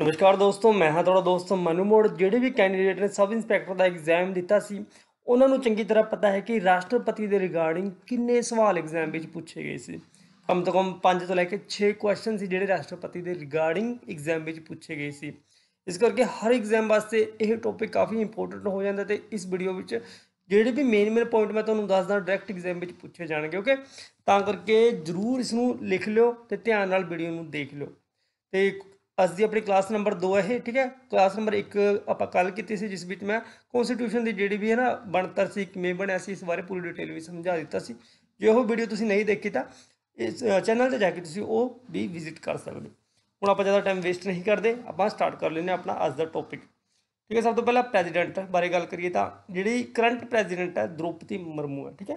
ਨਮਸਕਾਰ ਦੋਸਤੋ ਮੈਂ ਹਾਂ ਤੁਹਾਡਾ ਦੋਸਤ ਮਨੂ ਮੋੜ ਜਿਹੜੇ ਵੀ ਕੈਂਡੀਡੇਟ ਨੇ ਸਬ ਇੰਸਪੈਕਟਰ ਦਾ ਐਗਜ਼ਾਮ ਦਿੱਤਾ ਸੀ ਉਹਨਾਂ ਨੂੰ ਚੰਗੀ ਤਰ੍ਹਾਂ ਪਤਾ ਹੈ ਕਿ ਰਾਸ਼ਟਰਪਤੀ ਦੇ ਰਿਗਾਰਡਿੰਗ ਕਿੰਨੇ ਸਵਾਲ ਐਗਜ਼ਾਮ ਵਿੱਚ ਪੁੱਛੇ ਗਏ ਸੀ ਕਮ ਤੋਂ ਕਮ 5 ਤੋਂ ਲੈ ਕੇ 6 ਕੁਐਸਚਨ ਸੀ ਜਿਹੜੇ ਰਾਸ਼ਟਰਪਤੀ ਦੇ ਰਿਗਾਰਡਿੰਗ ਐਗਜ਼ਾਮ ਵਿੱਚ ਪੁੱਛੇ ਗਏ ਸੀ ਇਸ ਕਰਕੇ ਹਰ ਐਗਜ਼ਾਮ ਵਾਸਤੇ ਇਹ ਟੌਪਿਕ ਕਾਫੀ ਇੰਪੋਰਟੈਂਟ ਹੋ ਜਾਂਦਾ ਤੇ ਇਸ ਵੀਡੀਓ ਵਿੱਚ ਜਿਹੜੇ ਵੀ ਮੇਨ ਮੇਨ ਪੁਆਇੰਟ ਮੈਂ ਤੁਹਾਨੂੰ ਦੱਸਦਾ ਡਾਇਰੈਕਟ ਐਗਜ਼ਾਮ ਵਿੱਚ ਪੁੱਛੇ ਜਾਣਗੇ ਓਕੇ ਤਾਂ ਕਰਕੇ ਜਰੂਰ ਇਸ ਨੂੰ ਲਿਖ ਲਿਓ ਤੇ ਧਿਆਨ ਨਾਲ ਵੀਡੀਓ ਨੂੰ ਦੇਖ ਲਿਓ ਤੇ ਅੱਜ ਦੀ ਆਪਣੀ ਕਲਾਸ ਨੰਬਰ 2 ਹੈ ਇਹ ਠੀਕ ਹੈ ਕਲਾਸ ਨੰਬਰ 1 ਆਪਾਂ ਕੱਲ ਕੀਤੀ ਸੀ ਜਿਸ ਵਿੱਚ ਮੈਂ ਕਨਸਟੀਟਿਊਸ਼ਨ ਦੀ ਜਿਹੜੀ ਵੀ ਹੈ ਨਾ ਬਣਤਰ ਸੀ ਕਿਵੇਂ ਬਣਿਆ ਸੀ ਇਸ ਬਾਰੇ ਪੂਰੀ ਡਿਟੇਲ ਵੀ ਸਮਝਾ ਦਿੱਤਾ ਸੀ ਜੇ ਉਹ ਵੀਡੀਓ ਤੁਸੀਂ ਨਹੀਂ ਦੇਖੀ ਤਾਂ ਇਸ ਚੈਨਲ ਤੇ ਜਾ ਕੇ ਤੁਸੀਂ ਉਹ ਵੀ ਵਿਜ਼ਿਟ ਕਰ ਸਕਦੇ ਹੁਣ ਆਪਾਂ ਜ਼ਿਆਦਾ ਟਾਈਮ ਵੇਸਟ ਨਹੀਂ ਕਰਦੇ ਆਪਾਂ ਸਟਾਰਟ ਕਰ ਲੈਂਦੇ ਆਪਣਾ ਅੱਜ ਦਾ ਟੌਪਿਕ ਠੀਕ ਹੈ ਸਭ ਤੋਂ ਪਹਿਲਾਂ ਪ੍ਰੈਜ਼ੀਡੈਂਟ ਬਾਰੇ ਗੱਲ ਕਰੀਏ ਤਾਂ ਜਿਹੜੀ ਕਰੰਟ ਪ੍ਰੈਜ਼ੀਡੈਂਟ ਹੈ ਦ੍ਰੋਪਦੀ ਮਰਮੂ ਹੈ ਠੀਕ ਹੈ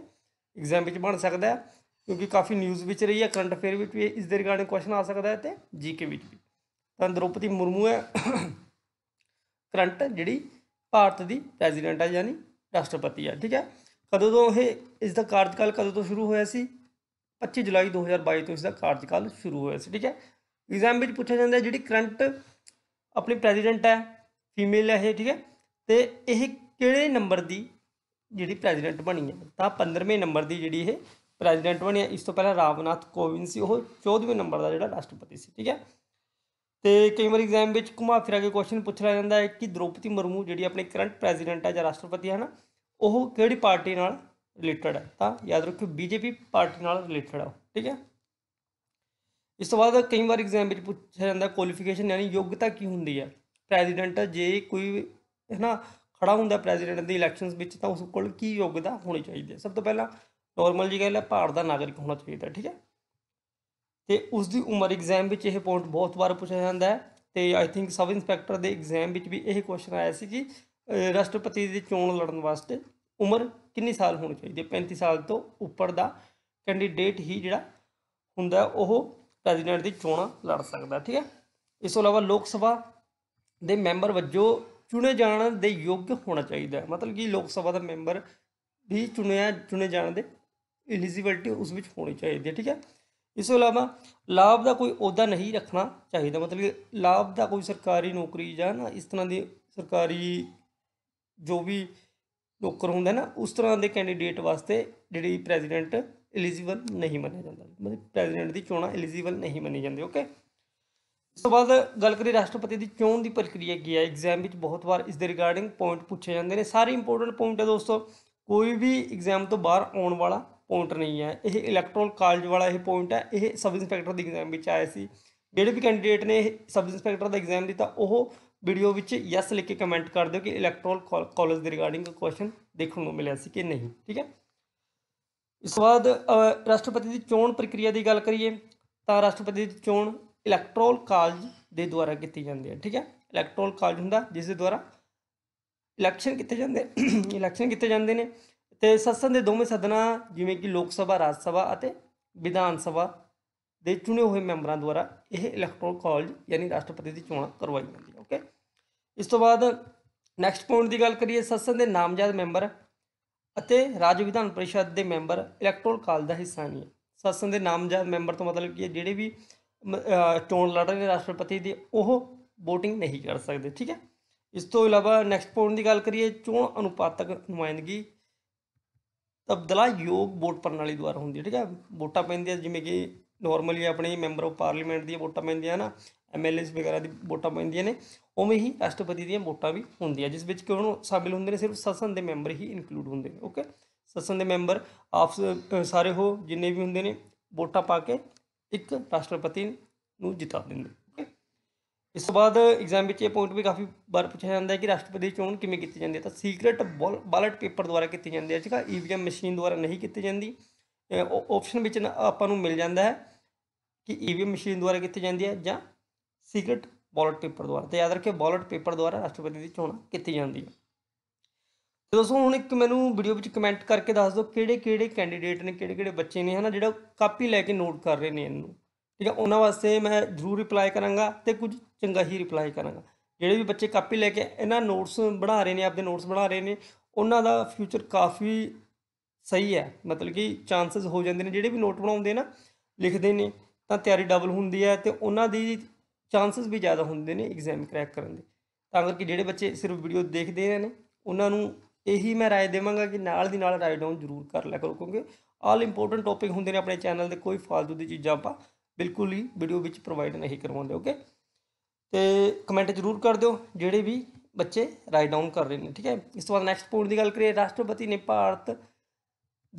ਐਗਜ਼ਾਮ ਵਿੱਚ ਬਣ ਸਕਦਾ ਹੈ ਕਿਉਂਕਿ ਕਾਫੀ ਨਿਊਜ਼ ਵਿੱਚ ਰਹੀ ਹੈ ਕਰੰਟ ਅਫੇਅਰ ਵਿੱਚ ਵੀ ਇਸ ਦੇ ਰਿਗਾਰਡਿੰਗ ਕੁਐਸਚਨ ਆ ਸਕਦਾ ਹੈ ਤੇ ਜੀਕੇ ਵਿੱਚ ਵੀ ਤਾਂ ਦ੍ਰੋਪਦੀ ਮੁਰਮੂ ਹੈ ਕਰੰਟ ਜਿਹੜੀ ਭਾਰਤ ਦੀ ਪ੍ਰੈਜ਼ੀਡੈਂਟ ਹੈ ਯਾਨੀ ਰਾਸ਼ਟਰਪਤੀ ਹੈ ਠੀਕ ਹੈ ਕਦੋਂ ਤੋਂ ਇਹ ਇਸ ਦਾ ਕਾਰਜਕਾਲ ਕਦੋਂ ਤੋਂ ਸ਼ੁਰੂ ਹੋਇਆ ਸੀ 25 ਜੁਲਾਈ 2022 ਤੋਂ ਇਸ ਦਾ ਕਾਰਜਕਾਲ ਸ਼ੁਰੂ ਹੋਇਆ ਸੀ ਠੀਕ ਹੈ ਐਗਜ਼ਾਮ ਵਿੱਚ ਪੁੱਛਿਆ ਜਾਂਦਾ ਜਿਹੜੀ ਕਰੰਟ ਆਪਣੀ ਪ੍ਰੈਜ਼ੀਡੈਂਟ ਹੈ ਫੀਮੇਲ ਹੈ ਠੀਕ ਹੈ ਤੇ ਇਹ ਕਿਹੜੇ ਨੰਬਰ ਦੀ ਜਿਹੜੀ ਪ੍ਰੈਜ਼ੀਡੈਂਟ ਬਣੀ ਹੈ ਤਾਂ 15ਵੇਂ ਨੰਬਰ ਦੀ ਜਿਹੜੀ ਇਹ ਪ੍ਰੈਜ਼ੀਡੈਂਟ ਬਣੀ ਹੈ ਇਸ ਤੋਂ ਪਹਿਲਾਂ ਰਾਮਨਾਥ ਕੋਵਿੰਦ ਸੀ ਉਹ 14ਵੇਂ ਨੰਬਰ ਦਾ ਜਿਹੜਾ ਰਾਸ਼ਟਰਪਤੀ ਸੀ ਠੀਕ ਹੈ ਤੇ ਕਈ ਵਾਰ ਐਗਜ਼ਾਮ ਵਿੱਚ ਘੁਮਾ ਫਿਰਾ ਕੇ ਕੁਐਸਚਨ ਪੁੱਛ ਲਿਆ ਜਾਂਦਾ ਹੈ ਕਿ ਦ੍ਰੋਪਦੀ ਮਰਮੂ ਜਿਹੜੀ ਆਪਣੀ ਕਰੰਟ ਪ੍ਰੈਜ਼ੀਡੈਂਟ ਹੈ ਜਾਂ ਰਾਸ਼ਟਰਪਤੀ ਹੈ ਨਾ ਉਹ ਕਿਹੜੀ ਪਾਰਟੀ ਨਾਲ ਰਿਲੇਟਡ ਹੈ ਤਾਂ ਯਾਦ ਰੱਖਿਓ ਬੀਜੇਪੀ ਪਾਰਟੀ ਨਾਲ ਰਿਲੇਟਡ ਹੈ ਠੀਕ ਹੈ ਇਸ ਤੋਂ ਬਾਅਦ ਕਈ ਵਾਰ ਐਗਜ਼ਾਮ ਵਿੱਚ ਪੁੱਛਿਆ ਜਾਂਦਾ ਕੁਆਲੀਫਿਕੇਸ਼ਨ ਯਾਨੀ ਯੋਗਤਾ ਕੀ ਹੁੰਦੀ ਹੈ ਪ੍ਰੈਜ਼ੀਡੈਂਟ ਜੇ ਕੋਈ ਹੈ ਨਾ ਖੜਾ ਹੁੰਦਾ ਪ੍ਰੈਜ਼ੀਡੈਂਟ ਦੀ ਇਲੈਕਸ਼ਨਸ ਵਿੱਚ ਤਾਂ ਉਸ ਕੋਲ ਕੀ ਯੋਗਤਾ ਹੋਣੀ ਚਾਹੀਦੀ ਹੈ ਸਭ ਤੋਂ ਪਹਿਲਾਂ ਨਾਰਮਲ ਜੀ ਗੱਲ ਹੈ ਭਾਰਤ ਦਾ ਨਾਗਰਿਕ ਹੋਣਾ ਚਾਹੀਦਾ ਠੀਕ ਹੈ ਤੇ ਉਸ ਦੀ ਉਮਰ ਐਗਜ਼ਾਮ ਵਿੱਚ ਇਹ ਪੁਆਇੰਟ ਬਹੁਤ ਵਾਰ ਪੁੱਛਿਆ ਜਾਂਦਾ ਹੈ ਤੇ ਆਈ ਥਿੰਕ ਸਬ ਇੰਸਪੈਕਟਰ ਦੇ ਐਗਜ਼ਾਮ ਵਿੱਚ ਵੀ ਇਹ ਕੁਐਸਚਨ ਆਇਆ ਸੀ ਕਿ ਰਾਸ਼ਟਰਪਤੀ ਦੀ ਚੋਣ ਲੜਨ ਵਾਸਤੇ ਉਮਰ ਕਿੰਨੀ ਸਾਲ ਹੋਣੀ ਚਾਹੀਦੀ ਹੈ 35 ਸਾਲ ਤੋਂ ਉੱਪਰ ਦਾ ਕੈਂਡੀਡੇਟ ਹੀ ਜਿਹੜਾ ਹੁੰਦਾ ਉਹ ਪ੍ਰੈਜ਼ੀਡੈਂਟ ਦੀ ਚੋਣ ਲੜ ਸਕਦਾ ਠੀਕ ਹੈ ਇਸ ਤੋਂ ਇਲਾਵਾ ਲੋਕ ਸਭਾ ਦੇ ਮੈਂਬਰ ਵੱਜੋਂ ਚੁਣੇ ਜਾਣ ਦੇ ਯੋਗ ਹੋਣਾ ਚਾਹੀਦਾ ਹੈ ਮਤਲਬ ਕਿ ਲੋਕ ਸਭਾ ਦਾ ਮੈਂਬਰ ਵੀ ਚੁਣਿਆ ਚੁਣੇ ਜਾਣ ਦੇ ਐਲੀਜੀਬਿਲਟੀ ਉਸ ਵਿੱਚ ਹੋਣੀ ਚਾਹੀਦੀ ਹੈ ਠੀਕ ਹੈ ਇਸ ਤੋਂ ਇਲਾਵਾ ਲਾਭ ਦਾ ਕੋਈ ਉਹਦਾ ਨਹੀਂ ਰੱਖਣਾ ਚਾਹੀਦਾ ਮਤਲਬ ਲਾਭ ਦਾ ਕੋਈ ਸਰਕਾਰੀ ਨੌਕਰੀ ਜਾਂ ਨਾ ਇਸ ਤਰ੍ਹਾਂ ਦੀ ਸਰਕਾਰੀ ਜੋ ਵੀ ਨੌਕਰ ਹੁੰਦਾ ਨਾ ਉਸ ਤਰ੍ਹਾਂ ਦੇ ਕੈਂਡੀਡੇਟ ਵਾਸਤੇ ਜਿਹੜੀ ਪ੍ਰੈਜ਼ੀਡੈਂਟ ਐਲੀਜੀਬਲ ਨਹੀਂ ਮੰਨਿਆ ਜਾਂਦਾ ਮਤਲਬ ਪ੍ਰੈਜ਼ੀਡੈਂਟ ਦੀ ਚੋਣਾਂ ਐਲੀਜੀਬਲ ਨਹੀਂ ਮੰਨੀ ਜਾਂਦੀ ਓਕੇ ਇਸ ਤੋਂ ਬਾਅਦ ਗੱਲ ਕਰੀ ਰਾਸ਼ਟਰਪਤੀ ਦੀ ਚੋਣ ਦੀ ਪ੍ਰਕਿਰਿਆ ਕੀ ਹੈ ਐਗਜ਼ਾਮ ਵਿੱਚ ਬਹੁਤ ਵਾਰ ਇਸ ਦੇ ਰਿਗਾਰਡਿੰਗ ਪੁਆਇੰਟ ਪੁੱਛੇ ਜਾਂਦੇ ਨੇ ਸਾਰੇ ਇੰਪੋਰਟੈਂਟ ਪੁਆਇੰਟ ਹੈ ਦੋਸਤੋ ਕੋਈ ਵੀ ਐਗਜ਼ਾਮ ਤੋਂ ਬਾਹਰ ਆਉਣ ਵਾਲਾ ਪੁਆਇੰਟ ਨਹੀਂ ਹੈ ਇਹ ਇਲੈਕਟ੍ਰੋਲ ਕਾਲਜ ਵਾਲਾ ਇਹ ਪੁਆਇੰਟ ਹੈ ਇਹ ਸਬ ਇੰਸਪੈਕਟਰ ਦੀ ਐਗਜ਼ਾਮ ਵਿੱਚ ਆਇਆ ਸੀ ਜਿਹੜੇ ਵੀ ਕੈਂਡੀਡੇਟ ਨੇ ਸਬ ਇੰਸਪੈਕਟਰ ਦਾ ਐਗਜ਼ਾਮ ਦਿੱਤਾ ਉਹ ਵੀਡੀਓ ਵਿੱਚ ਯੈਸ ਲਿਖ ਕੇ ਕਮੈਂਟ ਕਰ ਦਿਓ ਕਿ ਇਲੈਕਟ੍ਰੋਲ ਕਾਲਜ ਦੇ ਰਿਗਾਰਡਿੰਗ ਕੁਐਸਚਨ ਦੇਖਣ ਨੂੰ ਮਿਲਿਆ ਸੀ ਕਿ ਨਹੀਂ ਠੀਕ ਹੈ ਇਸ ਤੋਂ ਬਾਅਦ ਰਾਸ਼ਟਰਪਤੀ ਦੀ ਚੋਣ ਪ੍ਰਕਿਰਿਆ ਦੀ ਗੱਲ ਕਰੀਏ ਤਾਂ ਰਾਸ਼ਟਰਪਤੀ ਦੀ ਚੋਣ ਇਲੈਕਟ੍ਰੋਲ ਕਾਲਜ ਦੇ ਦੁਆਰਾ ਕੀਤੀ ਜਾਂਦੀ ਹੈ ਠੀਕ ਹੈ ਇਲੈਕਟ੍ਰੋਲ ਕਾਲਜ ਹੁੰਦਾ ਜਿਸ ਦੇ ਦੁਆਰਾ ਇਲੈਕਸ਼ਨ ਕੀਤੇ ਜਾਂਦੇ ਇਲੈਕਸ਼ਨ ਕੀਤੇ ਜਾਂਦੇ ਨੇ ਤੇ ਸੱਸਨ ਦੇ ਦੋਵੇਂ ਸਦਨਾਂ ਜਿਵੇਂ ਕਿ ਲੋਕ ਸਭਾ ਰਾਜ ਸਭਾ ਅਤੇ ਵਿਧਾਨ ਸਭਾ ਦੇ ਚੁਣੇ ਹੋਏ ਮੈਂਬਰਾਂ ਦੁਆਰਾ ਇਹ ਇਲੈਕਟੋਰਲ ਕਾਲਜ ਯਾਨੀ ਰਾਸ਼ਟਰਪਤੀ ਦੀ ਚੋਣ ਕਰਵਾਈ ਜਾਂਦੀ ਹੈ ਓਕੇ ਇਸ ਤੋਂ ਬਾਅਦ ਨੈਕਸਟ ਪੁਆਇੰਟ ਦੀ ਗੱਲ ਕਰੀਏ ਸੱਸਨ ਦੇ ਨਾਮਜ਼ਦ ਮੈਂਬਰ ਅਤੇ ਰਾਜ ਵਿਧਾਨ ਪਰਿਸ਼ਦ ਦੇ ਮੈਂਬਰ ਇਲੈਕਟੋਰਲ ਕਾਲਜ ਦਾ ਹਿੱਸਾ ਨਹੀਂ ਹੈ ਸੱਸਨ ਦੇ ਨਾਮਜ਼ਦ ਮੈਂਬਰ ਤੋਂ ਮਤਲਬ ਕੀ ਹੈ ਜਿਹੜੇ ਵੀ ਚੋਣ ਲੜ ਰਹੇ ਰਾਸ਼ਟਰਪਤੀ ਦੀ ਉਹ VOTING ਨਹੀਂ ਕਰ ਸਕਦੇ ਠੀਕ ਹੈ ਇਸ ਤੋਂ ਇਲਾਵਾ ਨੈਕਸਟ ਪੁਆਇੰਟ ਦੀ ਗੱਲ ਕਰੀਏ ਚੋਣ ਅਨੁਪਾਤਕ ਨੁਮਾਇੰਦਗੀ ਤਬਦਲਾ ਯੋਗ ਵੋਟ ਪ੍ਰਣਾਲੀ ਦੁਆਰਾ ਹੁੰਦੀ ਹੈ ਠੀਕ ਹੈ ਵੋਟਾਂ ਪੈਂਦੀਆਂ ਜਿਵੇਂ ਕਿ ਨਾਰਮਲੀ ਆਪਣੇ ਮੈਂਬਰ ਆਫ ਪਾਰਲੀਮੈਂਟ ਦੀਆਂ ਵੋਟਾਂ ਪੈਂਦੀਆਂ ਹਨ ਐਮਐਲਏਸ ਵਗੈਰਾ ਦੀ ਵੋਟਾਂ ਪੈਂਦੀਆਂ ਨੇ ਉਵੇਂ ਹੀ ਰਾਸ਼ਟਰਪਤੀ ਦੀਆਂ ਵੋਟਾਂ ਵੀ ਹੁੰਦੀਆਂ ਜਿਸ ਵਿੱਚ ਕਿ ਉਹਨੂੰ ਸ਼ਾਮਿਲ ਹੁੰਦੇ ਨੇ ਸਿਰਫ ਸਸਨ ਦੇ ਮੈਂਬਰ ਹੀ ਇਨਕਲੂਡ ਹੁੰਦੇ ਨੇ ਓਕੇ ਸਸਨ ਦੇ ਮੈਂਬਰ ਆਫ ਸਾਰੇ ਹੋ ਜਿੰਨੇ ਵੀ ਹੁੰਦੇ ਨੇ ਵੋਟਾਂ ਪਾ ਕੇ ਇੱਕ ਰਾਸ਼ਟਰਪਤੀ ਨੂੰ ਜਿਤਾ ਦਿੰਦੇ ਇਸ ਤੋਂ ਬਾਅਦ ਐਗਜ਼ਾਮ ਵਿੱਚ ਇਹ ਪੁਆਇੰਟ ਵੀ ਕਾਫੀ ਵਾਰ ਪੁੱਛਿਆ ਜਾਂਦਾ ਹੈ ਕਿ ਰਾਸ਼ਟਰਪਤੀ ਦੀ ਚੋਣ ਕਿਵੇਂ ਕੀਤੀ ਜਾਂਦੀ ਹੈ ਤਾਂ ਸੀਕ੍ਰੀਟ ਬਾਲਟ ਪੇਪਰ ਦੁਆਰਾ ਕੀਤੀ ਜਾਂਦੀ ਹੈ ਠੀਕ ਈਵੀਐਮ ਮਸ਼ੀਨ ਦੁਆਰਾ ਨਹੀਂ ਕੀਤੀ ਜਾਂਦੀ ਆਪਸ਼ਨ ਵਿੱਚ ਆਪਾਂ ਨੂੰ ਮਿਲ ਜਾਂਦਾ ਹੈ ਕਿ ਈਵੀਐਮ ਮਸ਼ੀਨ ਦੁਆਰਾ ਕੀਤੀ ਜਾਂਦੀ ਹੈ ਜਾਂ ਸੀਕ੍ਰੀਟ ਬਾਲਟ ਪੇਪਰ ਦੁਆਰਾ ਤੇ ਯਾਦ ਰੱਖਿਓ ਬਾਲਟ ਪੇਪਰ ਦੁਆਰਾ ਰਾਸ਼ਟਰਪਤੀ ਦੀ ਚੋਣ ਕੀਤੀ ਜਾਂਦੀ ਹੈ ਤੇ ਦੋਸਤੋ ਹੁਣ ਇੱਕ ਮੈਨੂੰ ਵੀਡੀਓ ਵਿੱਚ ਕਮੈਂਟ ਕਰਕੇ ਦੱਸ ਦਿਓ ਕਿਹੜੇ ਕਿਹੜੇ ਕੈਂਡੀਡੇਟ ਨੇ ਕਿਹੜੇ ਕਿਹੜੇ ਬੱਚੇ ਨੇ ਹਨਾ ਜਿਹੜਾ ਕਾਪੀ ਲੈ ਕੇ ਨੋਟ ਕਰ ਰਹੇ ਨੇ ਇਹਨੂੰ ਠੀਕ ਹੈ ਉਹਨਾਂ ਵਾਸਤੇ ਮੈਂ ਜ਼ਰੂਰ ਰਿਪਲਾਈ ਕਰਾਂਗਾ ਤੇ ਕੁਝ ਚੰਗਾ ਹੀ ਰਿਪਲਾਈ ਕਰਾਂਗਾ ਜਿਹੜੇ ਵੀ ਬੱਚੇ ਕਾਪੀ ਲੈ ਕੇ ਇਹਨਾਂ ਨੋਟਸ ਬਣਾ ਰਹੇ ਨੇ ਆਪਦੇ ਨੋਟਸ ਬਣਾ ਰਹੇ ਨੇ ਉਹਨਾਂ ਦਾ ਫਿਊਚਰ ਕਾਫੀ ਸਹੀ ਹੈ ਮਤਲਬ ਕਿ ਚਾਂਸਸ ਹੋ ਜਾਂਦੇ ਨੇ ਜਿਹੜੇ ਵੀ ਨੋਟ ਬਣਾਉਂਦੇ ਨਾ ਲਿਖਦੇ ਨੇ ਤਾਂ ਤਿਆਰੀ ਡਬਲ ਹੁੰਦੀ ਹੈ ਤੇ ਉਹਨਾਂ ਦੀ ਚਾਂਸਸ ਵੀ ਜ਼ਿਆਦਾ ਹੁੰਦੇ ਨੇ ਐਗਜ਼ਾਮ ਕ੍ਰੈਕ ਕਰਨ ਦੇ ਤਾਂ ਕਰਕੇ ਜਿਹੜੇ ਬੱਚੇ ਸਿਰਫ ਵੀਡੀਓ ਦੇਖਦੇ ਨੇ ਉਹਨਾਂ ਨੂੰ ਇਹੀ ਮੈਂ رائے ਦੇਵਾਂਗਾ ਕਿ ਨਾਲ ਦੀ ਨਾਲ ਰਾਈਟ ਡਾਊਨ ਜ਼ਰੂਰ ਕਰ ਲਿਆ ਕਰੋ ਕਿਉਂਕਿ ਆਲ ਇੰਪੋਰਟੈਂਟ ਟੌਪਿਕ ਹੁੰਦੇ ਨੇ ਆਪਣੇ ਚੈਨਲ ਦੇ ਕੋਈ ਫਾਲਤੂ ਦੀ ਚੀਜ਼ਾਂ ਆਪਾਂ ਬਿਲਕੁਲ ਹੀ ਵੀਡੀਓ ਵਿੱਚ ਪ੍ਰੋਵਾਈਡ ਨਹੀਂ ਕਰਵਾਉਂਦੇ ਓਕੇ ਤੇ ਕਮੈਂਟ ਜ਼ਰੂਰ ਕਰ ਦਿਓ ਜਿਹੜੇ ਵੀ ਬੱਚੇ ਰਾਈਟ ਡਾਊਨ ਕਰ ਰਹੇ ਨੇ ਠੀਕ ਹੈ ਇਸ ਤੋਂ ਬਾਅਦ ਨੈਕਸਟ ਪੁਆਇੰਟ ਦੀ ਗੱਲ ਕਰੀਏ ਰਾਸ਼ਟਰਪਤੀ ਨੇ ਭਾਰਤ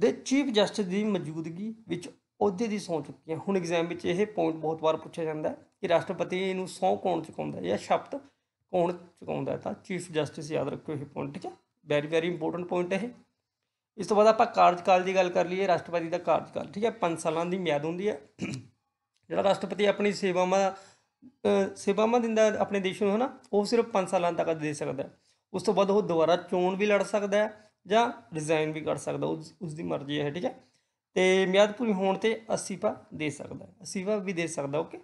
ਦੇ ਚੀਫ ਜਸਟਿਸ ਦੀ ਮੌਜੂਦਗੀ ਵਿੱਚ ਅਹੁਦੇ ਦੀ ਸੌਂ ਚੁੱਕੀ ਹੈ ਹੁਣ ਐਗਜ਼ਾਮ ਵਿੱਚ ਇਹ ਪੁਆਇੰਟ ਬਹੁਤ ਵਾਰ ਪੁੱਛਿਆ ਜਾਂਦਾ ਹੈ ਕਿ ਰਾਸ਼ਟਰਪਤੀ ਨੂੰ ਸੌਂ ਕੌਣ ਚੁਕਾਉਂਦਾ ਹੈ ਜਾਂ ਸ਼ਬਦ ਕੌਣ ਚੁਕਾਉਂਦਾ ਹੈ ਤਾਂ ਚੀਫ ਜਸਟਿਸ ਯਾਦ ਰੱਖਿਓ ਇਹ ਪੁਆਇੰਟ ਠੀਕ ਹੈ ਵੈਰੀ ਵੈਰੀ ਇੰਪੋਰਟੈਂਟ ਪੁਆਇੰਟ ਹੈ ਇਸ ਤੋਂ ਬਾਅਦ ਆਪਾਂ ਕਾਰਜਕਾਲ ਦੀ ਗੱਲ ਕਰ ਲਈਏ ਰਾਸ਼ਟਰਪਤੀ ਦਾ ਕਾਰਜਕਾਲ ਠੀਕ ਹੈ 5 ਸਾਲਾਂ ਦੀ ਮਿਆਦ ਹੁੰਦੀ ਹੈ ਜਿਹੜਾ ਰਾਸ਼ਟਰਪਤੀ ਆਪਣੀ ਸੇਵਾਵਾਂ ਸੇਵਾਵਾਂ ਦਿੰਦਾ ਆਪਣੇ ਦੇਸ਼ ਨੂੰ ਹਨਾ ਉਹ ਸਿਰਫ 5 ਸਾਲਾਂ ਤੱਕ ਦੇ ਸਕਦਾ ਉਸ ਤੋਂ ਬਾਅਦ ਉਹ ਦੁਬਾਰਾ ਚੋਣ ਵੀ ਲੜ ਸਕਦਾ ਹੈ ਜਾਂ ਰਿਜ਼ਾਈਨ ਵੀ ਕਰ ਸਕਦਾ ਉਸ ਦੀ ਮਰਜ਼ੀ ਹੈ ਠੀਕ ਹੈ ਤੇ ਮਿਆਦ ਪੂਰੀ ਹੋਣ ਤੇ ਅਸੀਫਾ ਦੇ ਸਕਦਾ ਹੈ ਅਸੀਫਾ ਵੀ ਦੇ ਸਕਦਾ ਓਕੇ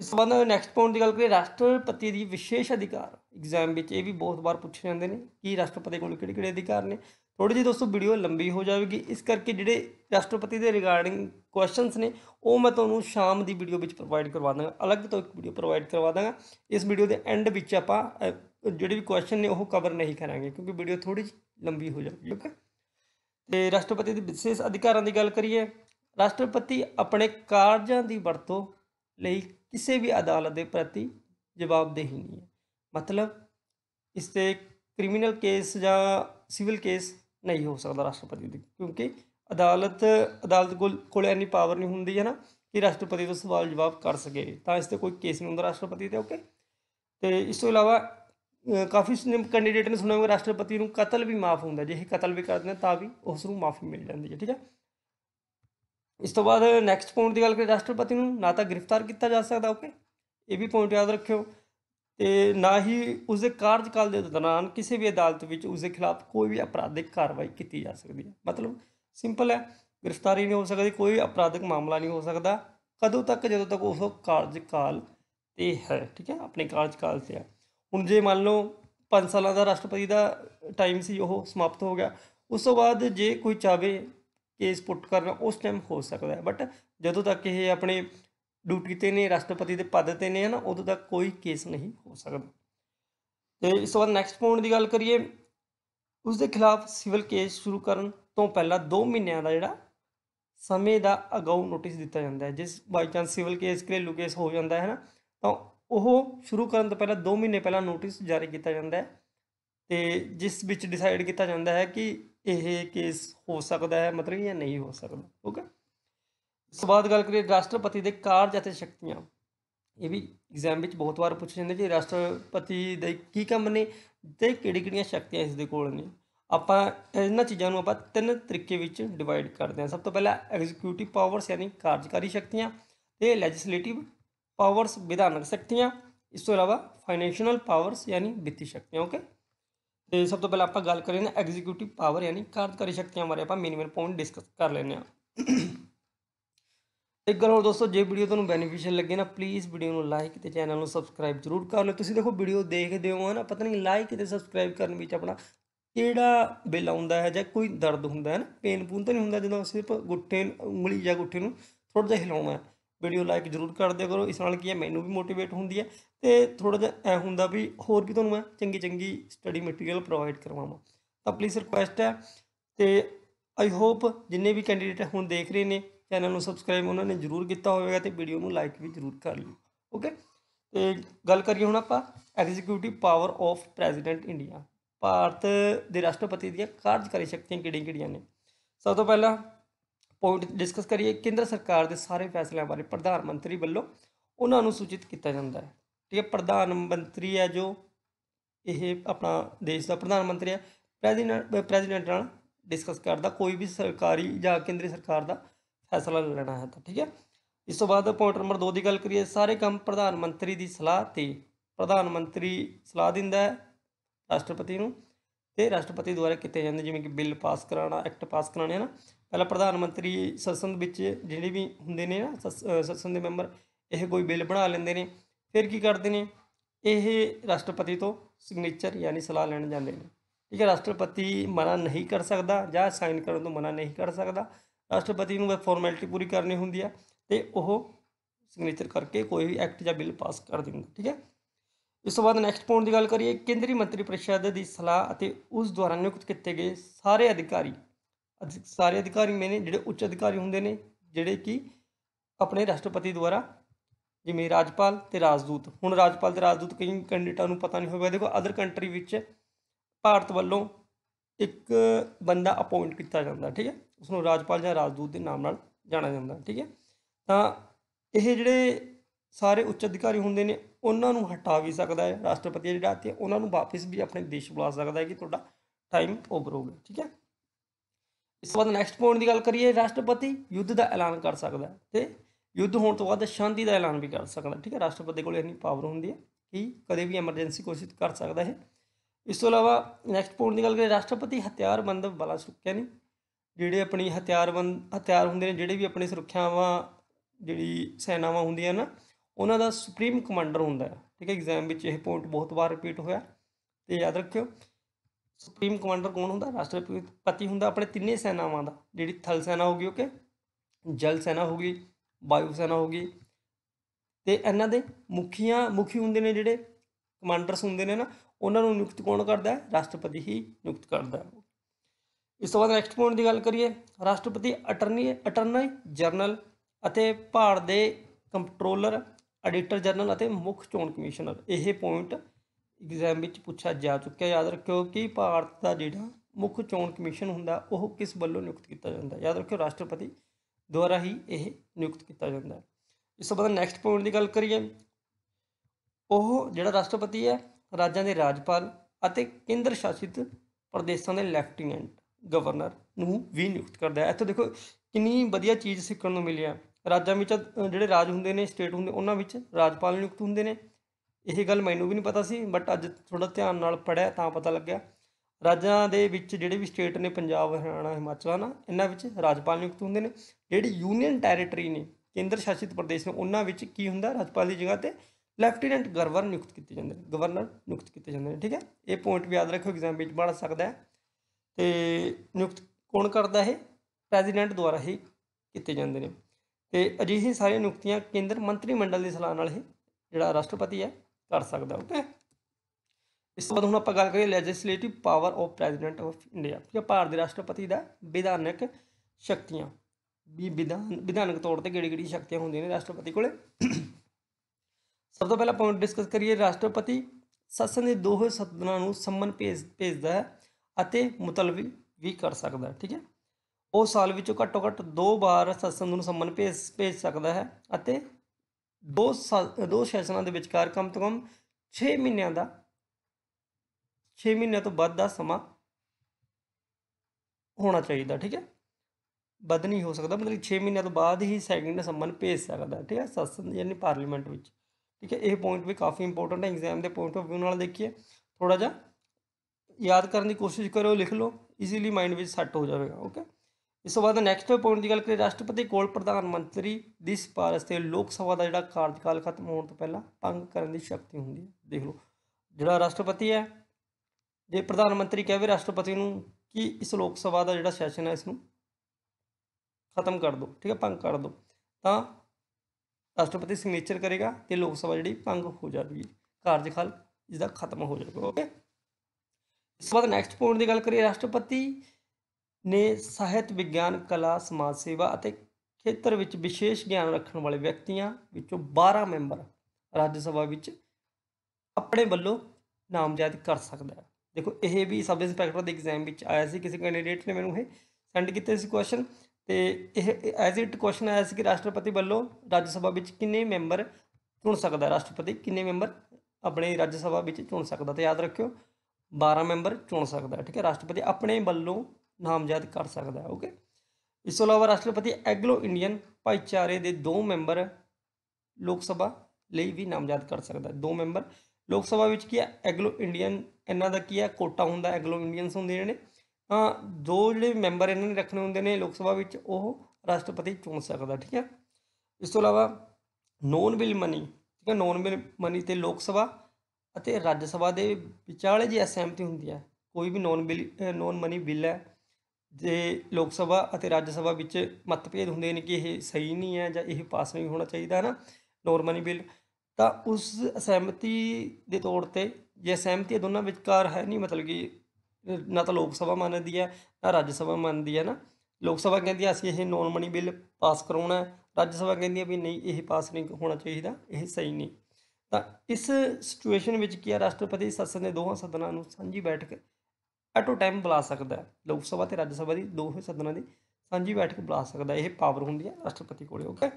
ਇਸ ਤੋਂ ਬਾਅਦ ਨੈਕਸਟ ਪੁਆਇੰਟ ਦੀ ਗੱਲ ਕਰੀਏ ਰਾਸ਼ਟਰਪਤੀ ਦੀ ਵਿਸ਼ੇਸ਼ ਅਧਿਕਾਰ ਐਗਜ਼ਾਮ ਵਿੱਚ ਇਹ ਵੀ ਬਹੁਤ ਵਾਰ ਪੁੱਛੇ ਜਾਂਦੇ ਨੇ ਕਿ ਰਾਸ਼ਟਰਪਤੀ ਕੋਲ ਕਿਹੜੇ ਕਿਹੜੇ ਅਧਿਕਾਰ ਨੇ ਥੋੜੀ ਜੀ ਦੋਸਤੋ ਵੀਡੀਓ ਲੰਬੀ ਹੋ ਜਾਵੇਗੀ ਇਸ ਕਰਕੇ ਜਿਹੜੇ ਰਾਸ਼ਟਰਪਤੀ ਦੇ ਰਿਗਾਰਡਿੰਗ ਕੁਐਸਚਨਸ ਨੇ ਉਹ ਮੈਂ ਤੁਹਾਨੂੰ ਸ਼ਾਮ ਦੀ ਵੀਡੀਓ ਵਿੱਚ ਪ੍ਰੋਵਾਈਡ ਕਰਵਾ ਦਾਂਗਾ ਅਲੱਗ ਤੋਂ ਇੱਕ ਵੀਡੀਓ ਪ੍ਰੋਵਾਈਡ ਕਰਵਾ ਦਾਂਗਾ ਇਸ ਵੀਡੀਓ ਦੇ ਐਂਡ ਵਿੱਚ ਆਪਾਂ ਜਿਹੜੇ ਵੀ ਕੁਐਸਚਨ ਨੇ ਉਹ ਕਵਰ ਨਹੀਂ ਕਰਾਂਗੇ ਕਿਉਂਕਿ ਵੀਡੀਓ ਥੋੜੀ ਜੀ ਲੰਬੀ ਹੋ ਜਾਵੇਗੀ ਓਕੇ ਤੇ ਰਾਸ਼ਟਰਪਤੀ ਦੇ ਵਿਸ਼ੇਸ਼ ਅਧਿਕਾਰਾਂ ਦੀ ਗੱਲ ਕਰੀਏ ਰਾਸ਼ਟਰਪਤੀ ਆਪਣੇ ਕਾਰਜਾਂ ਦੀ ਵਰਤੋਂ ਲਈ ਕਿਸੇ ਵੀ ਅਦਾਲਤ ਦੇ ਪ੍ਰਤੀ ਜਵਾਬਦੇਹ ਨਹੀਂ ਹੈ ਮਤਲਬ ਇਸ ਤੇ ਕ੍ਰਿਮੀਨਲ ਕੇਸ ਜਾਂ ਸਿਵਲ ਕੇਸ ਨਹੀਂ ਹੋ ਸਕਦਾ ਰਾਸ਼ਟਰਪਤੀ ਦੀ ਕਿਉਂਕਿ ਅਦਾਲਤ ਅਦਾਲਤ ਕੋਲ ਐਨੀ ਪਾਵਰ ਨਹੀਂ ਹੁੰਦੀ ਹੈ ਨਾ ਕਿ ਰਾਸ਼ਟਰਪਤੀ ਤੋਂ ਸਵਾਲ ਜਵਾਬ ਕਰ ਸਕੇ ਤਾਂ ਇਸ ਤੇ ਕੋਈ ਕੇਸ ਨਹੀਂ ਹੁੰਦਾ ਰਾਸ਼ਟਰਪਤੀ ਤੇ ਓਕੇ ਤੇ ਇਸ ਤੋਂ ਇਲਾਵਾ ਕਾਫੀ ਕੈਂਡੀਡੇਟ ਨੇ ਸੁਣਿਆ ਹੋਵੇ ਰਾਸ਼ਟਰਪਤੀ ਨੂੰ ਕਤਲ ਵੀ ਮਾਫ ਹੁੰਦਾ ਜੇ ਇਹ ਕਤਲ ਵੀ ਕਰਦੇ ਨੇ ਤਾਂ ਵੀ ਉਸ ਨੂੰ ਮਾਫੀ ਮਿਲ ਜਾਂਦੀ ਹੈ ਠੀਕ ਹੈ ਇਸ ਤੋਂ ਬਾਅਦ ਨੈਕਸਟ ਪੁਆਇੰਟ ਦੀ ਗੱਲ ਕਰੀਏ ਰਾਸ਼ਟਰਪਤੀ ਨੂੰ ਨਾ ਤਾਂ ਗ੍ਰਿਫਤਾਰ ਕੀਤਾ ਜਾ ਸਕਦਾ ਓਕੇ ਇਹ ਵੀ ਪੁਆਇੰਟ ਯਾਦ ਰੱਖਿਓ ਤੇ ਨਾ ਹੀ ਉਸ ਦੇ ਕਾਰਜਕਾਲ ਦੇ ਦੌਰਾਨ ਕਿਸੇ ਵੀ ਅਦਾਲਤ ਵਿੱਚ ਉਸ ਦੇ ਖਿਲਾਫ ਕੋਈ ਵੀ ਅਪਰਾਧਿਕ ਕਾਰਵਾਈ ਕੀਤੀ ਜਾ ਸਕਦੀ ਹੈ ਮਤਲਬ ਸਿੰਪਲ ਹੈ ਗ੍ਰਿਫਤਾਰੀ ਨਹੀਂ ਹੋ ਸਕਦੀ ਕੋਈ ਅਪਰਾਧਿਕ ਮਾਮਲਾ ਨਹੀਂ ਹੋ ਸਕਦਾ ਕਦੋਂ ਤੱਕ ਜਦੋਂ ਤੱਕ ਉਹ ਕਾਰਜਕਾਲ ਤੇ ਹੈ ਠੀਕ ਹੈ ਆਪਣੇ ਕਾਰਜਕਾਲ ਤੇ ਹੈ ਹੁਣ ਜੇ ਮੰਨ ਲਓ 5 ਸਾਲਾਂ ਦਾ ਰਾਸ਼ਟਰਪਤੀ ਦਾ ਟਾਈਮ ਸੀ ਉਹ ਸਮਾਪਤ ਹੋ ਗਿਆ ਉਸ ਤੋਂ ਬਾਅਦ ਜੇ ਕੋਈ ਚਾਵੇ ਕੇਸ ਪੁੱਟ ਕਰਨਾ ਉਸ ਟਾਈਮ ਹੋ ਸਕਦਾ ਹੈ ਬਟ ਜਦੋਂ ਤੱਕ ਇਹ ਆਪਣੇ ਡਿਊਟੀ ਤੇ ਨੇ ਰਾਸ਼ਟਰਪਤੀ ਦੇ ਪਦ ਤੇ ਨੇ ਹਨ ਉਦੋਂ ਤੱਕ ਕੋਈ ਕੇਸ ਨਹੀਂ ਹੋ ਸਕਦਾ ਤੇ ਇਸ ਤੋਂ ਬਾਅਦ ਨੈਕਸਟ ਪੁਆਇੰਟ ਦੀ ਗੱਲ ਕਰੀਏ ਉਸ ਦੇ ਖਿਲਾਫ ਸਿਵਲ ਕੇਸ ਸ਼ੁਰੂ ਕਰਨ ਤੋਂ ਪਹਿਲਾਂ 2 ਮਹੀਨਿਆਂ ਦਾ ਜਿਹੜਾ ਸਮੇਂ ਦਾ ਅਗਾਊ ਨੋਟਿਸ ਦਿੱਤਾ ਜਾਂਦਾ ਹੈ ਜਿਸ ਬਾਈ ਚਾਂਸ ਸਿਵਲ ਕੇਸ ਘਰੇਲੂ ਕੇਸ ਹੋ ਜਾਂਦਾ ਹੈ ਨਾ ਤਾਂ ਉਹ ਸ਼ੁਰੂ ਕਰਨ ਤੋਂ ਪਹਿਲਾਂ 2 ਮਹੀਨੇ ਪਹਿਲਾਂ ਨੋਟਿਸ ਜਾਰੀ ਕੀਤਾ ਜਾਂਦਾ ਹੈ ਤੇ ਜਿਸ ਵਿੱਚ ਡਿਸਾਈਡ ਕੀਤਾ ਜਾਂਦਾ ਹੈ ਕਿ ਇਹ ਕੇਸ ਹੋ ਸਕਦਾ ਹੈ ਮਤਲਬ ਜਾਂ ਨਹੀਂ ਹੋ ਸਕਦਾ ਓਕੇ ਉਸ ਤੋਂ ਬਾਅਦ ਗੱਲ ਕਰੀਏ ਰਾਸ਼ਟਰਪਤੀ ਦੇ ਕਾਰਜ ਅਤੇ ਸ਼ਕਤੀਆਂ ਇਹ ਵੀ ਐਗਜ਼ਾਮ ਵਿੱਚ ਬਹੁਤ ਵਾਰ ਪੁੱਛੇ ਜਾਂਦੇ ਜੀ ਰਾਸ਼ਟਰਪਤੀ ਦੇ ਕੀ ਕੰਮ ਨੇ ਤੇ ਕਿਹੜੀ-ਕਿਹੜੀਆਂ ਸ਼ਕਤੀਆਂ ਇਸ ਦੇ ਕੋਲ ਨੇ ਆਪਾਂ ਇਹਨਾਂ ਚੀਜ਼ਾਂ ਨੂੰ ਆਪਾਂ ਤਿੰਨ ਤਰੀਕੇ ਵਿੱਚ ਡਿਵਾਈਡ ਕਰਦੇ ਹਾਂ ਸਭ ਤੋਂ ਪਹਿਲਾਂ ਐਗਜ਼ੀਕਿਊਟਿਵ ਪਾਵਰਸ ਯਾਨੀ ਕਾਰਜਕਾਰੀ ਸ਼ਕਤੀਆਂ ਤੇ ਲੈਜਿਸਲੇਟਿਵ ਪਾਵਰਸ ਵਿਧਾਨਕ ਸ਼ਕਤੀਆਂ ਇਸ ਤੋਂ ਇਲਾਵਾ ਫਾਈਨੈਂਸ਼ੀਅਲ ਪਾਵਰਸ ਯਾਨੀ ਵਿੱਤੀ ਸ਼ਕਤੀਆਂ ਓਕੇ ਤੇ ਸਭ ਤੋਂ ਪਹਿਲਾਂ ਆਪਾਂ ਗੱਲ ਕਰੀਏ ਨਾ ਐਗਜ਼ੀਕਿਊਟਿਵ ਪਾਵਰ ਯਾਨੀ ਕਾਰਜਕਾਰੀ ਸ਼ਕਤੀਆਂ ਬਾਰੇ ਆਪਾਂ ਮੇਨ ਮੇਨ ਪੁਆਇੰਟ ਡਿਸਕਸ ਕਰ ਲੈਂਦੇ ਹਾਂ ਇੱਕ ਗੱਲ ਹੋਰ ਦੋਸਤੋ ਜੇ ਵੀਡੀਓ ਤੁਹਾਨੂੰ ਬੈਨੀਫੀਸ਼ੀਅਲ ਲੱਗੇ ਨਾ ਪਲੀਜ਼ ਵੀਡੀਓ ਨੂੰ ਲਾਈਕ ਤੇ ਚੈਨਲ ਨੂੰ ਸਬਸਕ੍ਰਾਈਬ ਜ਼ਰੂਰ ਕਰ ਲਓ ਤੁਸੀਂ ਦੇਖੋ ਵੀਡੀਓ ਦੇਖਦੇ ਹੋ ਨਾ ਪਤਾ ਨਹੀਂ ਲਾਈਕ ਤੇ ਸਬਸਕ੍ਰਾਈਬ ਕਰਨ ਵਿੱਚ ਆਪਣਾ ਕਿਹੜਾ ਬਿਲ ਆਉਂਦਾ ਹੈ ਜਾਂ ਕੋਈ ਦਰਦ ਹੁੰਦਾ ਹੈ ਨਾ ਪੇਨ ਪੂਨ ਤਾਂ ਨਹੀਂ ਹੁੰਦਾ ਜਦੋਂ ਸਿਰਫ ਗੁੱਠੇ ਉਂਗਲੀ ਜਾਂ ਗੁੱਠੇ ਨੂੰ ਥੋੜਾ ਜਿਹਾ ਹਿਲਾਉਣਾ ਵੀਡੀਓ ਲਾਈਕ ਜ਼ਰੂਰ ਕਰ ਦਿਆ ਕਰੋ ਇਸ ਨਾਲ ਕੀ ਹੈ ਮੈਨੂੰ ਵੀ ਮੋਟੀਵੇਟ ਹੁੰਦੀ ਹੈ ਤੇ ਥੋੜਾ ਜਿਹਾ ਐ ਹੁੰਦਾ ਵੀ ਹੋਰ ਵੀ ਤੁਹਾਨੂੰ ਮੈਂ ਚੰਗੀ ਚੰਗੀ ਸਟੱਡੀ ਮਟੀਰੀਅਲ ਪ੍ਰੋਵਾਈਡ ਕਰਵਾਵਾਂ ਤਾਂ ਪਲੀਜ਼ ਰਿਕੁਐਸਟ ਹੈ ਤੇ ਆਈ ਹੋਪ ਜਿੰਨੇ ਵੀ ਕੈਂਡੀਡੇਟ ਹੁਣ ਦੇਖ ਰਹੇ ਨੇ ਚੈਨਲ ਨੂੰ ਸਬਸਕ੍ਰਾਈਬ ਉਹਨਾਂ ਨੇ ਜ਼ਰੂਰ ਕੀਤਾ ਹੋਵੇਗਾ ਤੇ ਵੀਡੀਓ ਨੂੰ ਲਾਈਕ ਵੀ ਜ਼ਰੂਰ ਕਰ ਲਿਓ ਓਕੇ ਤੇ ਗੱਲ ਕਰੀਏ ਹੁਣ ਆਪਾਂ executive power of president India Bharat ਦੇ ਰਾਸ਼ਟਰਪਤੀ ਦੀਆਂ ਕਾਰਜਕਾਰੀ ਸ਼ਕਤੀਆਂ ਕਿਹੜੀਆਂ-ਕਿਹੜੀਆਂ ਨੇ ਸਭ ਤੋਂ ਪਹਿਲਾਂ ਪੁਆਇੰਟ ਡਿਸਕਸ ਕਰੀਏ ਕੇਂਦਰ ਸਰਕਾਰ ਦੇ ਸਾਰੇ ਫੈਸਲਿਆਂ ਬਾਰੇ ਪ੍ਰਧਾਨ ਮੰਤਰੀ ਵੱਲੋਂ ਉਹਨਾਂ ਨੂੰ ਸੂਚਿਤ ਕੀਤਾ ਜਾਂਦਾ ਹੈ ਠੀਕ ਹੈ ਪ੍ਰਧਾਨ ਮੰਤਰੀ ਹੈ ਜੋ ਇਹ ਆਪਣਾ ਦੇਸ਼ ਦਾ ਪ੍ਰਧਾਨ ਮੰਤਰੀ ਹੈ ਪ੍ਰੈਜ਼ੀਡੈਂਟ ਪ੍ਰੈਜ਼ੀਡੈਂਟ ਨਾਲ ਡਿਸਕਸ ਕਰਦਾ ਕੋਈ ਵੀ ਸਰਕਾਰੀ ਜਾਂ ਕੇਂਦਰੀ ਸਰਕਾਰ ਦਾ ਫੈਸਲਾ ਲੈਣਾ ਹੈ ਤਾਂ ਠੀਕ ਹੈ ਇਸ ਤੋਂ ਬਾਅਦ ਪੁਆਇੰਟ ਨੰਬਰ 2 ਦੀ ਗੱਲ ਕਰੀਏ ਸਾਰੇ ਕੰਮ ਪ੍ਰਧਾਨ ਮੰਤਰੀ ਦੀ ਸਲਾਹ ਤੇ ਪ੍ਰਧਾਨ ਮੰਤਰੀ ਸਲਾਹ ਦਿੰਦਾ ਹੈ ਰਾਸ਼ਟਰਪਤੀ ਨੂੰ ਤੇ ਰਾਸ਼ਟਰਪਤੀ ਦੁਆਰਾ ਕੀਤੇ ਜਾਂਦੇ ਜਿਵੇਂ ਕਿ ਬਿੱਲ ਪਾਸ ਕਰਾਉਣਾ ਐਕਟ ਪਾਸ ਕਰਾਉਣੇ ਹਨ ਪਹਿਲਾਂ ਪ੍ਰਧਾਨ ਮੰਤਰੀ ਸੰਸਦ ਵਿੱਚ ਜਿਹੜੇ ਵੀ ਹੁੰਦੇ ਨੇ ਨਾ ਸੰਸਦ ਦੇ ਮੈਂਬਰ ਇਹ ਕੋਈ ਬਿੱਲ ਬਣਾ ਲੈਂਦੇ ਨੇ ਫਿਰ ਕੀ ਕਰਦੇ ਨੇ ਇਹ ਰਾਸ਼ਟਰਪਤੀ ਤੋਂ ਸਿਗਨੇਚਰ ਯਾਨੀ ਸਲਾਹ ਲੈਣ ਜਾਂਦੇ ਨੇ ਠੀਕ ਹੈ ਰਾਸ਼ਟਰਪਤੀ ਮਨਾ ਨਹੀਂ ਕਰ ਸਕਦਾ ਜਾਂ ਸਾਈਨ ਕਰਨ ਤੋਂ ਮਨਾ ਨਹੀਂ ਕਰ ਸਕਦਾ ਰਾਸ਼ਟਰਪਤੀ ਨੂੰ ਇਹ ਫਾਰਮੈਲਿਟੀ ਪੂਰੀ ਕਰਨੀ ਹੁੰਦੀ ਆ ਤੇ ਉਹ ਸਿਗਨੇਚਰ ਕਰਕੇ ਕੋਈ ਵੀ ਐਕਟ ਜਾਂ ਬਿੱਲ ਪਾਸ ਕਰ ਦਿੰਦਾ ਠੀਕ ਹੈ ਇਸ ਤੋਂ ਬਾਅਦ ਨੈਕਸਟ ਪੁਆਇੰਟ ਦੀ ਗੱਲ ਕਰੀਏ ਕੇਂਦਰੀ ਮੰਤਰੀ ਪਰਿਸ਼ਦ ਦੀ ਸਲਾਹ ਅਤੇ ਉਸ ਦੁਆਰਾ ਨਿਯੁਕਤ ਕੀਤੇ ਗਏ ਸਾਰੇ ਅਧਿਕਾਰੀ ਸਾਰੇ ਅਧਿਕਾਰੀ ਮੈਨੇ ਜਿਹੜੇ ਉੱਚ ਅਧਿਕਾਰੀ ਹੁੰਦੇ ਨੇ ਜਿਹੜੇ ਕਿ ਆਪਣੇ ਰਾਸ਼ਟਰਪਤੀ ਦੁਆਰਾ ਜਿਵੇਂ ਰਾਜਪਾਲ ਤੇ ਰਾਜਦੂਤ ਹੁਣ ਰਾਜਪਾਲ ਤੇ ਰਾਜਦੂਤ ਕਈ ਕੈਂਡੀਡੇਟਾਂ ਨੂੰ ਪਤਾ ਨਹੀਂ ਹੋਵੇ ਦੇਖੋ ਅਦਰ ਕੰਟਰੀ ਵਿੱਚ ਭਾਰਤ ਵੱਲੋਂ ਇੱਕ ਬੰਦਾ ਅਪਾਇੰਟ ਕੀਤਾ ਜਾਂਦਾ ਠੀਕ ਹੈ ਉਸ ਨੂੰ ਰਾਜਪਾਲ ਜਾਂ ਰਾਜਦੂਤ ਦੇ ਨਾਮ ਨਾਲ ਜਾਣਿਆ ਜਾਂਦਾ ਠੀਕ ਹੈ ਤਾਂ ਇਹ ਜਿਹੜੇ ਸਾਰੇ ਉੱਚ ਅਧਿਕਾਰੀ ਹੁੰਦੇ ਨੇ ਉਹਨਾਂ ਨੂੰ ਹਟਾ ਵੀ ਸਕਦਾ ਹੈ ਰਾਸ਼ਟਰਪਤੀ ਜਿਹੜਾ ਆਤੇ ਉਹਨਾਂ ਨੂੰ ਵਾਪਸ ਵੀ ਆਪਣੇ ਦੇਸ਼ ਬੁਲਾ ਸਕਦਾ ਹੈ ਕਿ ਤੁਹਾਡਾ ਟਾਈਮ ਓਵਰ ਹੋ ਗਿਆ ਠੀਕ ਹੈ ਇਸ ਤੋਂ ਬਾਅਦ ਨੈਕਸਟ ਪੁਆਇੰਟ ਦੀ ਗੱਲ ਕਰੀਏ ਰਾਸ਼ਟਰਪਤੀ ਯੁੱਧ ਦਾ ਐਲਾਨ ਕਰ ਸਕਦਾ ਹੈ ਤੇ ਯੁੱਧ ਹੋਣ ਤੋਂ ਬਾਅਦ ਸ਼ਾਂਤੀ ਦਾ ਐਲਾਨ ਵੀ ਕਰ ਸਕਦਾ ਠੀਕ ਹੈ ਰਾਸ਼ਟਰਪਤੀ ਕੋਲ ਇੰਨੀ ਪਾਵਰ ਹੁੰਦੀ ਹੈ ਕਿ ਕਦੇ ਵੀ ਐਮਰਜੈਂਸੀ ਕੋਸ਼ਿਸ਼ ਕਰ ਸਕਦਾ ਹੈ ਇਸ ਤੋਂ ਇਲਾਵਾ ਨੈਕਸਟ ਪੁਆਇੰਟ ਦੀ ਗੱਲ ਕਰੀਏ ਰਾਸ਼ਟਰਪਤੀ ਹਥਿਆਰਬੰਦ ਬਲਾ ਸੁੱਕਿਆ ਨਹੀਂ ਜਿਹੜੇ ਆਪਣੀ ਹਥਿਆਰਬੰਦ ਹਥਿਆਰ ਹੁੰਦੇ ਨੇ ਜਿਹੜੇ ਵੀ ਆਪਣੀ ਸੁਰੱਖਿਆਵਾਂ ਜਿਹੜੀ ਸੈਨਾਵਾਂ ਹੁੰਦੀਆਂ ਨਾ ਉਹਨਾਂ ਦਾ ਸੁਪਰੀਮ ਕਮਾਂਡਰ ਹੁੰਦਾ ਹੈ ਠੀਕ ਹੈ ਐਗਜ਼ਾਮ ਵਿੱਚ ਇਹ ਪੁਆਇੰਟ ਬਹੁਤ ਵਾਰ ਰਿਪੀਟ ਹੋਇਆ ਤੇ ਯਾਦ ਰੱਖਿਓ ਸੁਪਰੀਮ ਕਮਾਂਡਰ ਕੌਣ ਹੁੰਦਾ ਰਾਸ਼ਟਰਪਤੀ ਹੁੰਦਾ ਆਪਣੇ ਤਿੰਨੇ ਸੈਨਾਵਾਂ ਦਾ ਜਿਹੜੀ ਥਲ ਸੈਨਾ ਹੋਗੀ ਓਕੇ ਜਲ ਸੈਨਾ ਹੋਗੀ ਵਾਯੂ ਸੈਨਾ ਹੋਗੀ ਤੇ ਇਹਨਾਂ ਦੇ ਮੁਖੀਆਂ ਮੁਖੀ ਹੁੰਦੇ ਨੇ ਜਿਹੜੇ ਕਮਾਂਡਰਸ ਹੁੰਦੇ ਨੇ ਨਾ ਉਹਨਾਂ ਨੂੰ ਨਿਯੁਕਤ ਕੌਣ ਕਰਦਾ ਹੈ ਰਾਸ਼ਟਰਪਤੀ ਹੀ ਨਿਯੁਕਤ ਕਰਦਾ ਹੈ ਇਸ ਤੋਂ ਬਾਅਦ ਨੈਕਸਟ ਪੁਆਇੰਟ ਦੀ ਗੱਲ ਕਰੀਏ ਰਾਸ਼ਟਰਪਤੀ ਅਟਰਨੀ ਅਟਰਨੀ ਜਰਨਲ ਅਤੇ ਭਾਰਤ ਦੇ ਕੰਟਰੋਲਰ ਐਡੀਟਰ ਜਨਰਲ ਅਤੇ ਮੁੱਖ ਚੋਣ ਕਮਿਸ਼ਨਰ ਇਹ ਪੁਆਇੰਟ ਐਗਜ਼ਾਮ ਵਿੱਚ ਪੁੱਛਿਆ ਜਾ ਚੁੱਕਿਆ ਯਾਦ ਰੱਖਿਓ ਕਿ ਭਾਰਤ ਦਾ ਜਿਹੜਾ ਮੁੱਖ ਚੋਣ ਕਮਿਸ਼ਨ ਹੁੰਦਾ ਉਹ ਕਿਸ ਵੱਲੋਂ ਨਿਯੁਕਤ ਕੀਤਾ ਜਾਂਦਾ ਯਾਦ ਰੱਖਿਓ ਰਾਸ਼ਟਰਪਤੀ ਦੁਆਰਾ ਹੀ ਇਹ ਨਿਯੁਕਤ ਕੀਤਾ ਜਾਂਦਾ ਇਸ ਤੋਂ ਬਾਅਦ ਨੈਕਸਟ ਪੁਆਇੰਟ ਦੀ ਗੱਲ ਕਰੀਏ ਉਹ ਜਿਹੜਾ ਰਾਸ਼ਟਰਪਤੀ ਹੈ ਰਾਜਾਂ ਦੇ ਰਾਜਪਾਲ ਅਤੇ ਕੇਂਦਰ ਸ਼ਾਸਿਤ ਪ੍ਰਦੇਸ਼ਾਂ ਦੇ ਲੈਫਟੀਨੈਂਟ ਗਵਰਨਰ ਨੂੰ ਵੀ ਨਿਯੁਕਤ ਕਰਦਾ ਹੈ ਇੱਥੇ ਦੇਖੋ ਕਿੰਨੀ ਵਧੀਆ ਚੀਜ਼ ਸਿੱਖਣ ਨੂੰ ਮਿਲੀ ਰਾਜਾਂ ਵਿੱਚ ਜਿਹੜੇ ਰਾਜ ਹੁੰਦੇ ਨੇ ਸਟੇਟ ਹੁੰਦੇ ਉਹਨਾਂ ਵਿੱਚ ਰਾਜਪਾਲ ਨਿਯੁਕਤ ਹੁੰਦੇ ਨੇ ਇਹ ਗੱਲ ਮੈਨੂੰ ਵੀ ਨਹੀਂ ਪਤਾ ਸੀ ਬਟ ਅੱਜ ਥੋੜਾ ਧਿਆਨ ਨਾਲ ਪੜਿਆ ਤਾਂ ਪਤਾ ਲੱਗਿਆ ਰਾਜਾਂ ਦੇ ਵਿੱਚ ਜਿਹੜੇ ਵੀ ਸਟੇਟ ਨੇ ਪੰਜਾਬ ਹਰਿਆਣਾ ਹਿਮਾਚਲ ਨਾ ਇਹਨਾਂ ਵਿੱਚ ਰਾਜਪਾਲ ਨਿਯੁਕਤ ਹੁੰਦੇ ਨੇ ਜਿਹੜੀ ਯੂਨੀਅਨ ਟੈਰੀਟਰੀ ਨੇ ਕੇਂਦਰ ਸ਼ਾਸਿਤ ਪ੍ਰਦੇਸ਼ ਨੇ ਉਹਨਾਂ ਵਿੱਚ ਕੀ ਹੁੰਦਾ ਰਾਜਪਾਲ ਦੀ ਜਗ੍ਹਾ ਤੇ ਲੈਫਟੀਨੈਂਟ ਗਵਰਨਰ ਨਿਯੁਕਤ ਕੀਤੇ ਜਾਂਦੇ ਨੇ ਗਵਰਨਰ ਨਿਯੁਕਤ ਕੀਤੇ ਜਾਂਦੇ ਨੇ ਠੀਕ ਹੈ ਇਹ ਪੁਆਇੰਟ ਵੀ ਯਾਦ ਰੱਖੋ ਐਗਜ਼ਾਮ ਵਿੱਚ ਬੜਾ ਸਕਦਾ ਹੈ ਤੇ ਨਿਯੁਕਤ ਕੌਣ ਕਰਦਾ ਹੈ ਪ੍ਰੈਜ਼ੀਡੈਂਟ ਦੁਆਰਾ ਹੀ ਕੀਤੇ ਜਾਂਦੇ ਨੇ ਤੇ ਅਜਿਹੀ ਸਾਰੀਆਂ ਨਿਯੁਕਤੀਆਂ ਕੇਂਦਰ ਮੰਤਰੀ ਮੰਡਲ ਦੀ ਸਲਾਹ ਨਾਲ ਹੀ ਜਿਹੜਾ ਰਾਸ਼ਟਰਪਤੀ ਹੈ ਕਰ ਸਕਦਾ ਓਕੇ ਇਸ ਤੋਂ ਬਾਅਦ ਹੁਣ ਆਪਾਂ ਗੱਲ ਕਰੀਏ legislative power of president of India ਠੀਕ ਹੈ ਭਾਰਤ ਦੇ ਰਾਸ਼ਟਰਪਤੀ ਦਾ ਵਿਧਾਨਕ ਸ਼ਕਤੀਆਂ ਵੀ ਵਿਧਾਨ ਵਿਧਾਨਕ ਤੌਰ ਤੇ ਕਿਹੜੀ ਕਿਹੜੀ ਸ਼ਕਤੀਆਂ ਹੁੰਦੀਆਂ ਨੇ ਰਾਸ਼ਟਰਪਤੀ ਕੋਲੇ ਸਭ ਤੋਂ ਪਹਿਲਾਂ ਪੁਆਇੰਟ ਡਿਸਕਸ ਕਰੀਏ ਰਾਸ਼ਟਰਪਤੀ ਸਸਨ ਦੇ ਦੋਹੇ ਸਦਨਾਂ ਨੂੰ ਸੰਮਨ ਭੇਜ ਭੇਜਦਾ ਹੈ ਅਤੇ ਮੁਤਲਵੀ ਵੀ ਕਰ ਸਕਦਾ ਠੀਕ ਹੈ ਉਹ ਸਾਲ ਵਿੱਚੋਂ ਘੱਟੋ ਘੱਟ ਦੋ ਵਾਰ ਸਤਸੰਗ ਨੂੰ ਸੰਮਨ ਭੇਜ ਭੇਜ ਸਕਦਾ ਹੈ ਅਤੇ ਦੋ ਦੋ ਸੈਸ਼ਨਾਂ ਦੇ ਵਿਚਕਾਰ ਕਮ ਤੋਂ ਕਮ 6 ਮਹੀਨਿਆਂ ਦਾ 6 ਮਹੀਨਿਆਂ ਤੋਂ ਵੱਧ ਦਾ ਸਮਾਂ ਹੋਣਾ ਚਾਹੀਦਾ ਠੀਕ ਹੈ ਵੱਧ ਨਹੀਂ ਹੋ ਸਕਦਾ ਮਤਲਬ 6 ਮਹੀਨਿਆਂ ਤੋਂ ਬਾਅਦ ਹੀ ਸੈਕਿੰਡ ਸੰਮਨ ਭੇਜ ਸਕਦਾ ਠੀਕ ਹੈ ਸਤਸੰਗ ਯਾਨੀ ਪਾਰਲੀਮੈਂਟ ਵਿੱਚ ਠੀਕ ਹੈ ਇਹ ਪੁਆਇੰਟ ਵੀ ਕਾਫੀ ਇੰਪੋਰਟੈਂਟ ਹੈ ਐਗਜ਼ਾਮ ਦੇ ਪੁਆਇੰਟ ਆਫ View ਨਾਲ ਦੇਖੀਏ ਥੋੜਾ ਜਿਹਾ ਯਾਦ ਕਰਨ ਦੀ ਕੋਸ਼ਿਸ਼ ਕਰੋ ਲਿਖ ਲਓ ਈਜ਼ੀਲੀ ਮਾਈਂਡ ਵਿੱਚ ਸੈੱਟ ਹੋ ਜਾਵੇਗਾ ਓਕੇ ਇਸ ਤੋਂ ਬਾਅਦ ਨੈਕਸਟ ਪੁਆਇੰਟ ਦੀ ਗੱਲ ਕਰੀਏ ਰਾਸ਼ਟਰਪਤੀ ਕੋਲ ਪ੍ਰਧਾਨ ਮੰਤਰੀ ਦੀ ਸਿਫਾਰਸ਼ ਤੇ ਲੋਕ ਸਭਾ ਦਾ ਜਿਹੜਾ ਕਾਰਜਕਾਲ ਖਤਮ ਹੋਣ ਤੋਂ ਪਹਿਲਾਂ ਭੰਗ ਕਰਨ ਦੀ ਸ਼ਕਤੀ ਹੁੰਦੀ ਹੈ ਦੇਖ ਲਓ ਜਿਹੜਾ ਰਾਸ਼ਟਰਪਤੀ ਹੈ ਜੇ ਪ੍ਰਧਾਨ ਮੰਤਰੀ ਕਹੇ ਰਾਸ਼ਟਰਪਤੀ ਨੂੰ ਕਿ ਇਸ ਲੋਕ ਸਭਾ ਦਾ ਜਿਹੜਾ ਸੈਸ਼ਨ ਹੈ ਇਸ ਨੂੰ ਖਤਮ ਕਰ ਦਿਓ ਠੀਕ ਹੈ ਭੰਗ ਕਰ ਦਿਓ ਤਾਂ ਰਾਸ਼ਟਰਪਤੀ ਸਿਗਨੇਚਰ ਕਰੇਗਾ ਤੇ ਲੋਕ ਸਭਾ ਜਿਹੜੀ ਭੰਗ ਹੋ ਜਾਵੇਗੀ ਕਾਰਜਕਾਲ ਇਸ ਦਾ ਖਤਮ ਹੋ ਜਾਵੇਗਾ ਓਕੇ ਇਸ ਤੋਂ ਬਾਅਦ ਨੈਕਸਟ ਪੁਆਇੰਟ ਦੀ ਗੱਲ ਕਰੀਏ ਰਾਸ਼ਟਰਪਤੀ ਨੇ ਸਾਹਿਤ ਵਿਗਿਆਨ ਕਲਾ ਸਮਾਜ ਸੇਵਾ ਅਤੇ ਖੇਤਰ ਵਿੱਚ ਵਿਸ਼ੇਸ਼ ਗਿਆਨ ਰੱਖਣ ਵਾਲੇ ਵਿਅਕਤੀਆਂ ਵਿੱਚੋਂ 12 ਮੈਂਬਰ ਰਾਜ ਸਭਾ ਵਿੱਚ ਆਪਣੇ ਵੱਲੋਂ ਨਾਮਜ਼ਦ ਕਰ ਸਕਦਾ ਹੈ ਦੇਖੋ ਇਹ ਵੀ ਸਬ ਇੰਸਪੈਕਟਰ ਦੇ ਐਗਜ਼ਾਮ ਵਿੱਚ ਆਇਆ ਸੀ ਕਿਸੇ ਕੈਂਡੀਡੇਟ ਨੇ ਮੈਨੂੰ ਇਹ ਸੈਂਡ ਕੀਤੇ ਸੀ ਕੁਐਸਚਨ ਤੇ ਇਹ ਐਜ਼ ਇਟ ਕੁਐਸਚਨ ਆਇਆ ਸੀ ਕਿ ਰਾਸ਼ਟਰਪਤੀ ਵੱਲੋਂ ਰਾਜ ਸਭਾ ਵਿੱਚ ਕਿੰਨੇ ਮੈਂਬਰ ਚੁਣ ਸਕਦਾ ਰਾਸ਼ਟਰਪਤੀ ਕਿੰਨੇ ਮੈਂਬਰ ਆਪਣੇ ਰਾਜ ਸਭਾ ਵਿੱਚ ਚੁਣ ਸਕਦਾ ਤੇ ਯਾਦ ਰੱਖਿਓ 12 ਮੈਂਬਰ ਚੁਣ ਸਕਦਾ ਹੈ ਠੀਕ ਹੈ ਰਾਸ਼ਟਰਪਤੀ ਆਪਣੇ ਵੱਲੋਂ ਨਾਮਜ਼ਦ ਕਰ ਸਕਦਾ ਹੈ ਓਕੇ ਇਸ ਤੋਂ ਇਲਾਵਾ ਰਾਸ਼ਟਰਪਤੀ ਐਗਲੋ ਇੰਡੀਅਨ ਭਾਈਚਾਰੇ ਦੇ ਦੋ ਮੈਂਬਰ ਲੋਕ ਸਭਾ ਲਈ ਵੀ ਨਾਮਜ਼ਦ ਕਰ ਸਕਦਾ ਹੈ ਦੋ ਮੈਂਬਰ ਲੋਕ ਸਭਾ ਵਿੱਚ ਕੀ ਹੈ ਐਗਲੋ ਇੰਡੀਅਨ ਇਹਨਾਂ ਦਾ ਕੀ ਹੈ ਕੋਟਾ ਹੁੰਦਾ ਐਗਲੋ ਇੰਡੀਅਨਸ ਹੁੰਦੇ ਨੇ ਤਾਂ ਦੋ ਜਿਹੜੇ ਮੈਂਬਰ ਇਹਨਾਂ ਨੇ ਰੱਖਣੇ ਹੁੰਦੇ ਨੇ ਲੋਕ ਸਭਾ ਵਿੱਚ ਉਹ ਰਾਸ਼ਟਰਪਤੀ ਚੁਣ ਸਕਦਾ ਠੀਕ ਹੈ ਇਸ ਤੋਂ ਇਲਾਵਾ ਨੋਨ ਬਿਲ ਮਨੀ ਠੀਕ ਹੈ ਨੋਨ ਬਿਲ ਮਨੀ ਤੇ ਲੋਕ ਸਭਾ ਅਤੇ ਰਾਜ ਸਭਾ ਦੇ ਵਿਚਾਲੇ ਜੇ ਅਸਹਿਮਤੀ ਹੁੰਦੀ ਹੈ ਕੋਈ ਵੀ non bill non money bill ਹੈ ਜੇ ਲੋਕ ਸਭਾ ਅਤੇ ਰਾਜ ਸਭਾ ਵਿੱਚ ਮਤਭੇਦ ਹੁੰਦੇ ਨੇ ਕਿ ਇਹ ਸਹੀ ਨਹੀਂ ਹੈ ਜਾਂ ਇਹ ਪਾਸ ਨਹੀਂ ਹੋਣਾ ਚਾਹੀਦਾ ਹੈ ਨਾ ਨੋਨ ਮਨੀ ਬਿੱਲ ਤਾਂ ਉਸ ਅਸਹਿਮਤੀ ਦੇ ਤੌਰ ਤੇ ਜੇ ਸਹਿਮਤੀ ਦੋਨਾਂ ਵਿਚਕਾਰ ਹੈ ਨਹੀਂ ਮਤਲਬ ਕਿ ਨਾ ਤਾਂ ਲੋਕ ਸਭਾ ਮੰਨਦੀ ਹੈ ਨਾ ਰਾਜ ਸਭਾ ਮੰਨਦੀ ਹੈ ਨਾ ਲੋਕ ਸਭਾ ਕਹਿੰਦੀ ਹੈ ਅਸੀਂ ਇਹ ਨੋਨ ਮਨੀ ਬਿੱਲ ਪਾਸ ਕਰਾਉਣਾ ਰਾਜ ਸਭਾ ਕਹਿੰਦੀ ਹੈ ਵੀ ਨਹੀਂ ਇਹ ਪਾਸ ਨਹੀਂ ਹੋਣਾ ਚਾਹੀਦਾ ਇਹ ਸਹੀ ਨਹੀਂ ਤਾਂ ਇਸ ਸਿਚੁਏਸ਼ਨ ਵਿੱਚ ਕੀ ਹੈ ਰਾਸ਼ਟਰਪਤੀ ਸੰਸਦ ਦੇ ਦੋਹਾਂ ਸਦਨਾਂ ਨੂੰ ਸਾਂਝੀ ਬੈਠਕ ਐਟੋ ਟਾਈਮ ਬੁਲਾ ਸਕਦਾ ਹੈ ਲੋਕ ਸਭਾ ਤੇ ਰਾਜ ਸਭਾ ਦੀ ਦੋਹੇ ਸਦਨਾਂ ਦੀ ਸਾਂਝੀ ਬੈਠਕ ਬੁਲਾ ਸਕਦਾ ਇਹ ਪਾਵਰ ਹੁੰਦੀ ਹੈ ਰਾਸ਼ਟਰਪਤੀ ਕੋਲੇ ਓਕੇ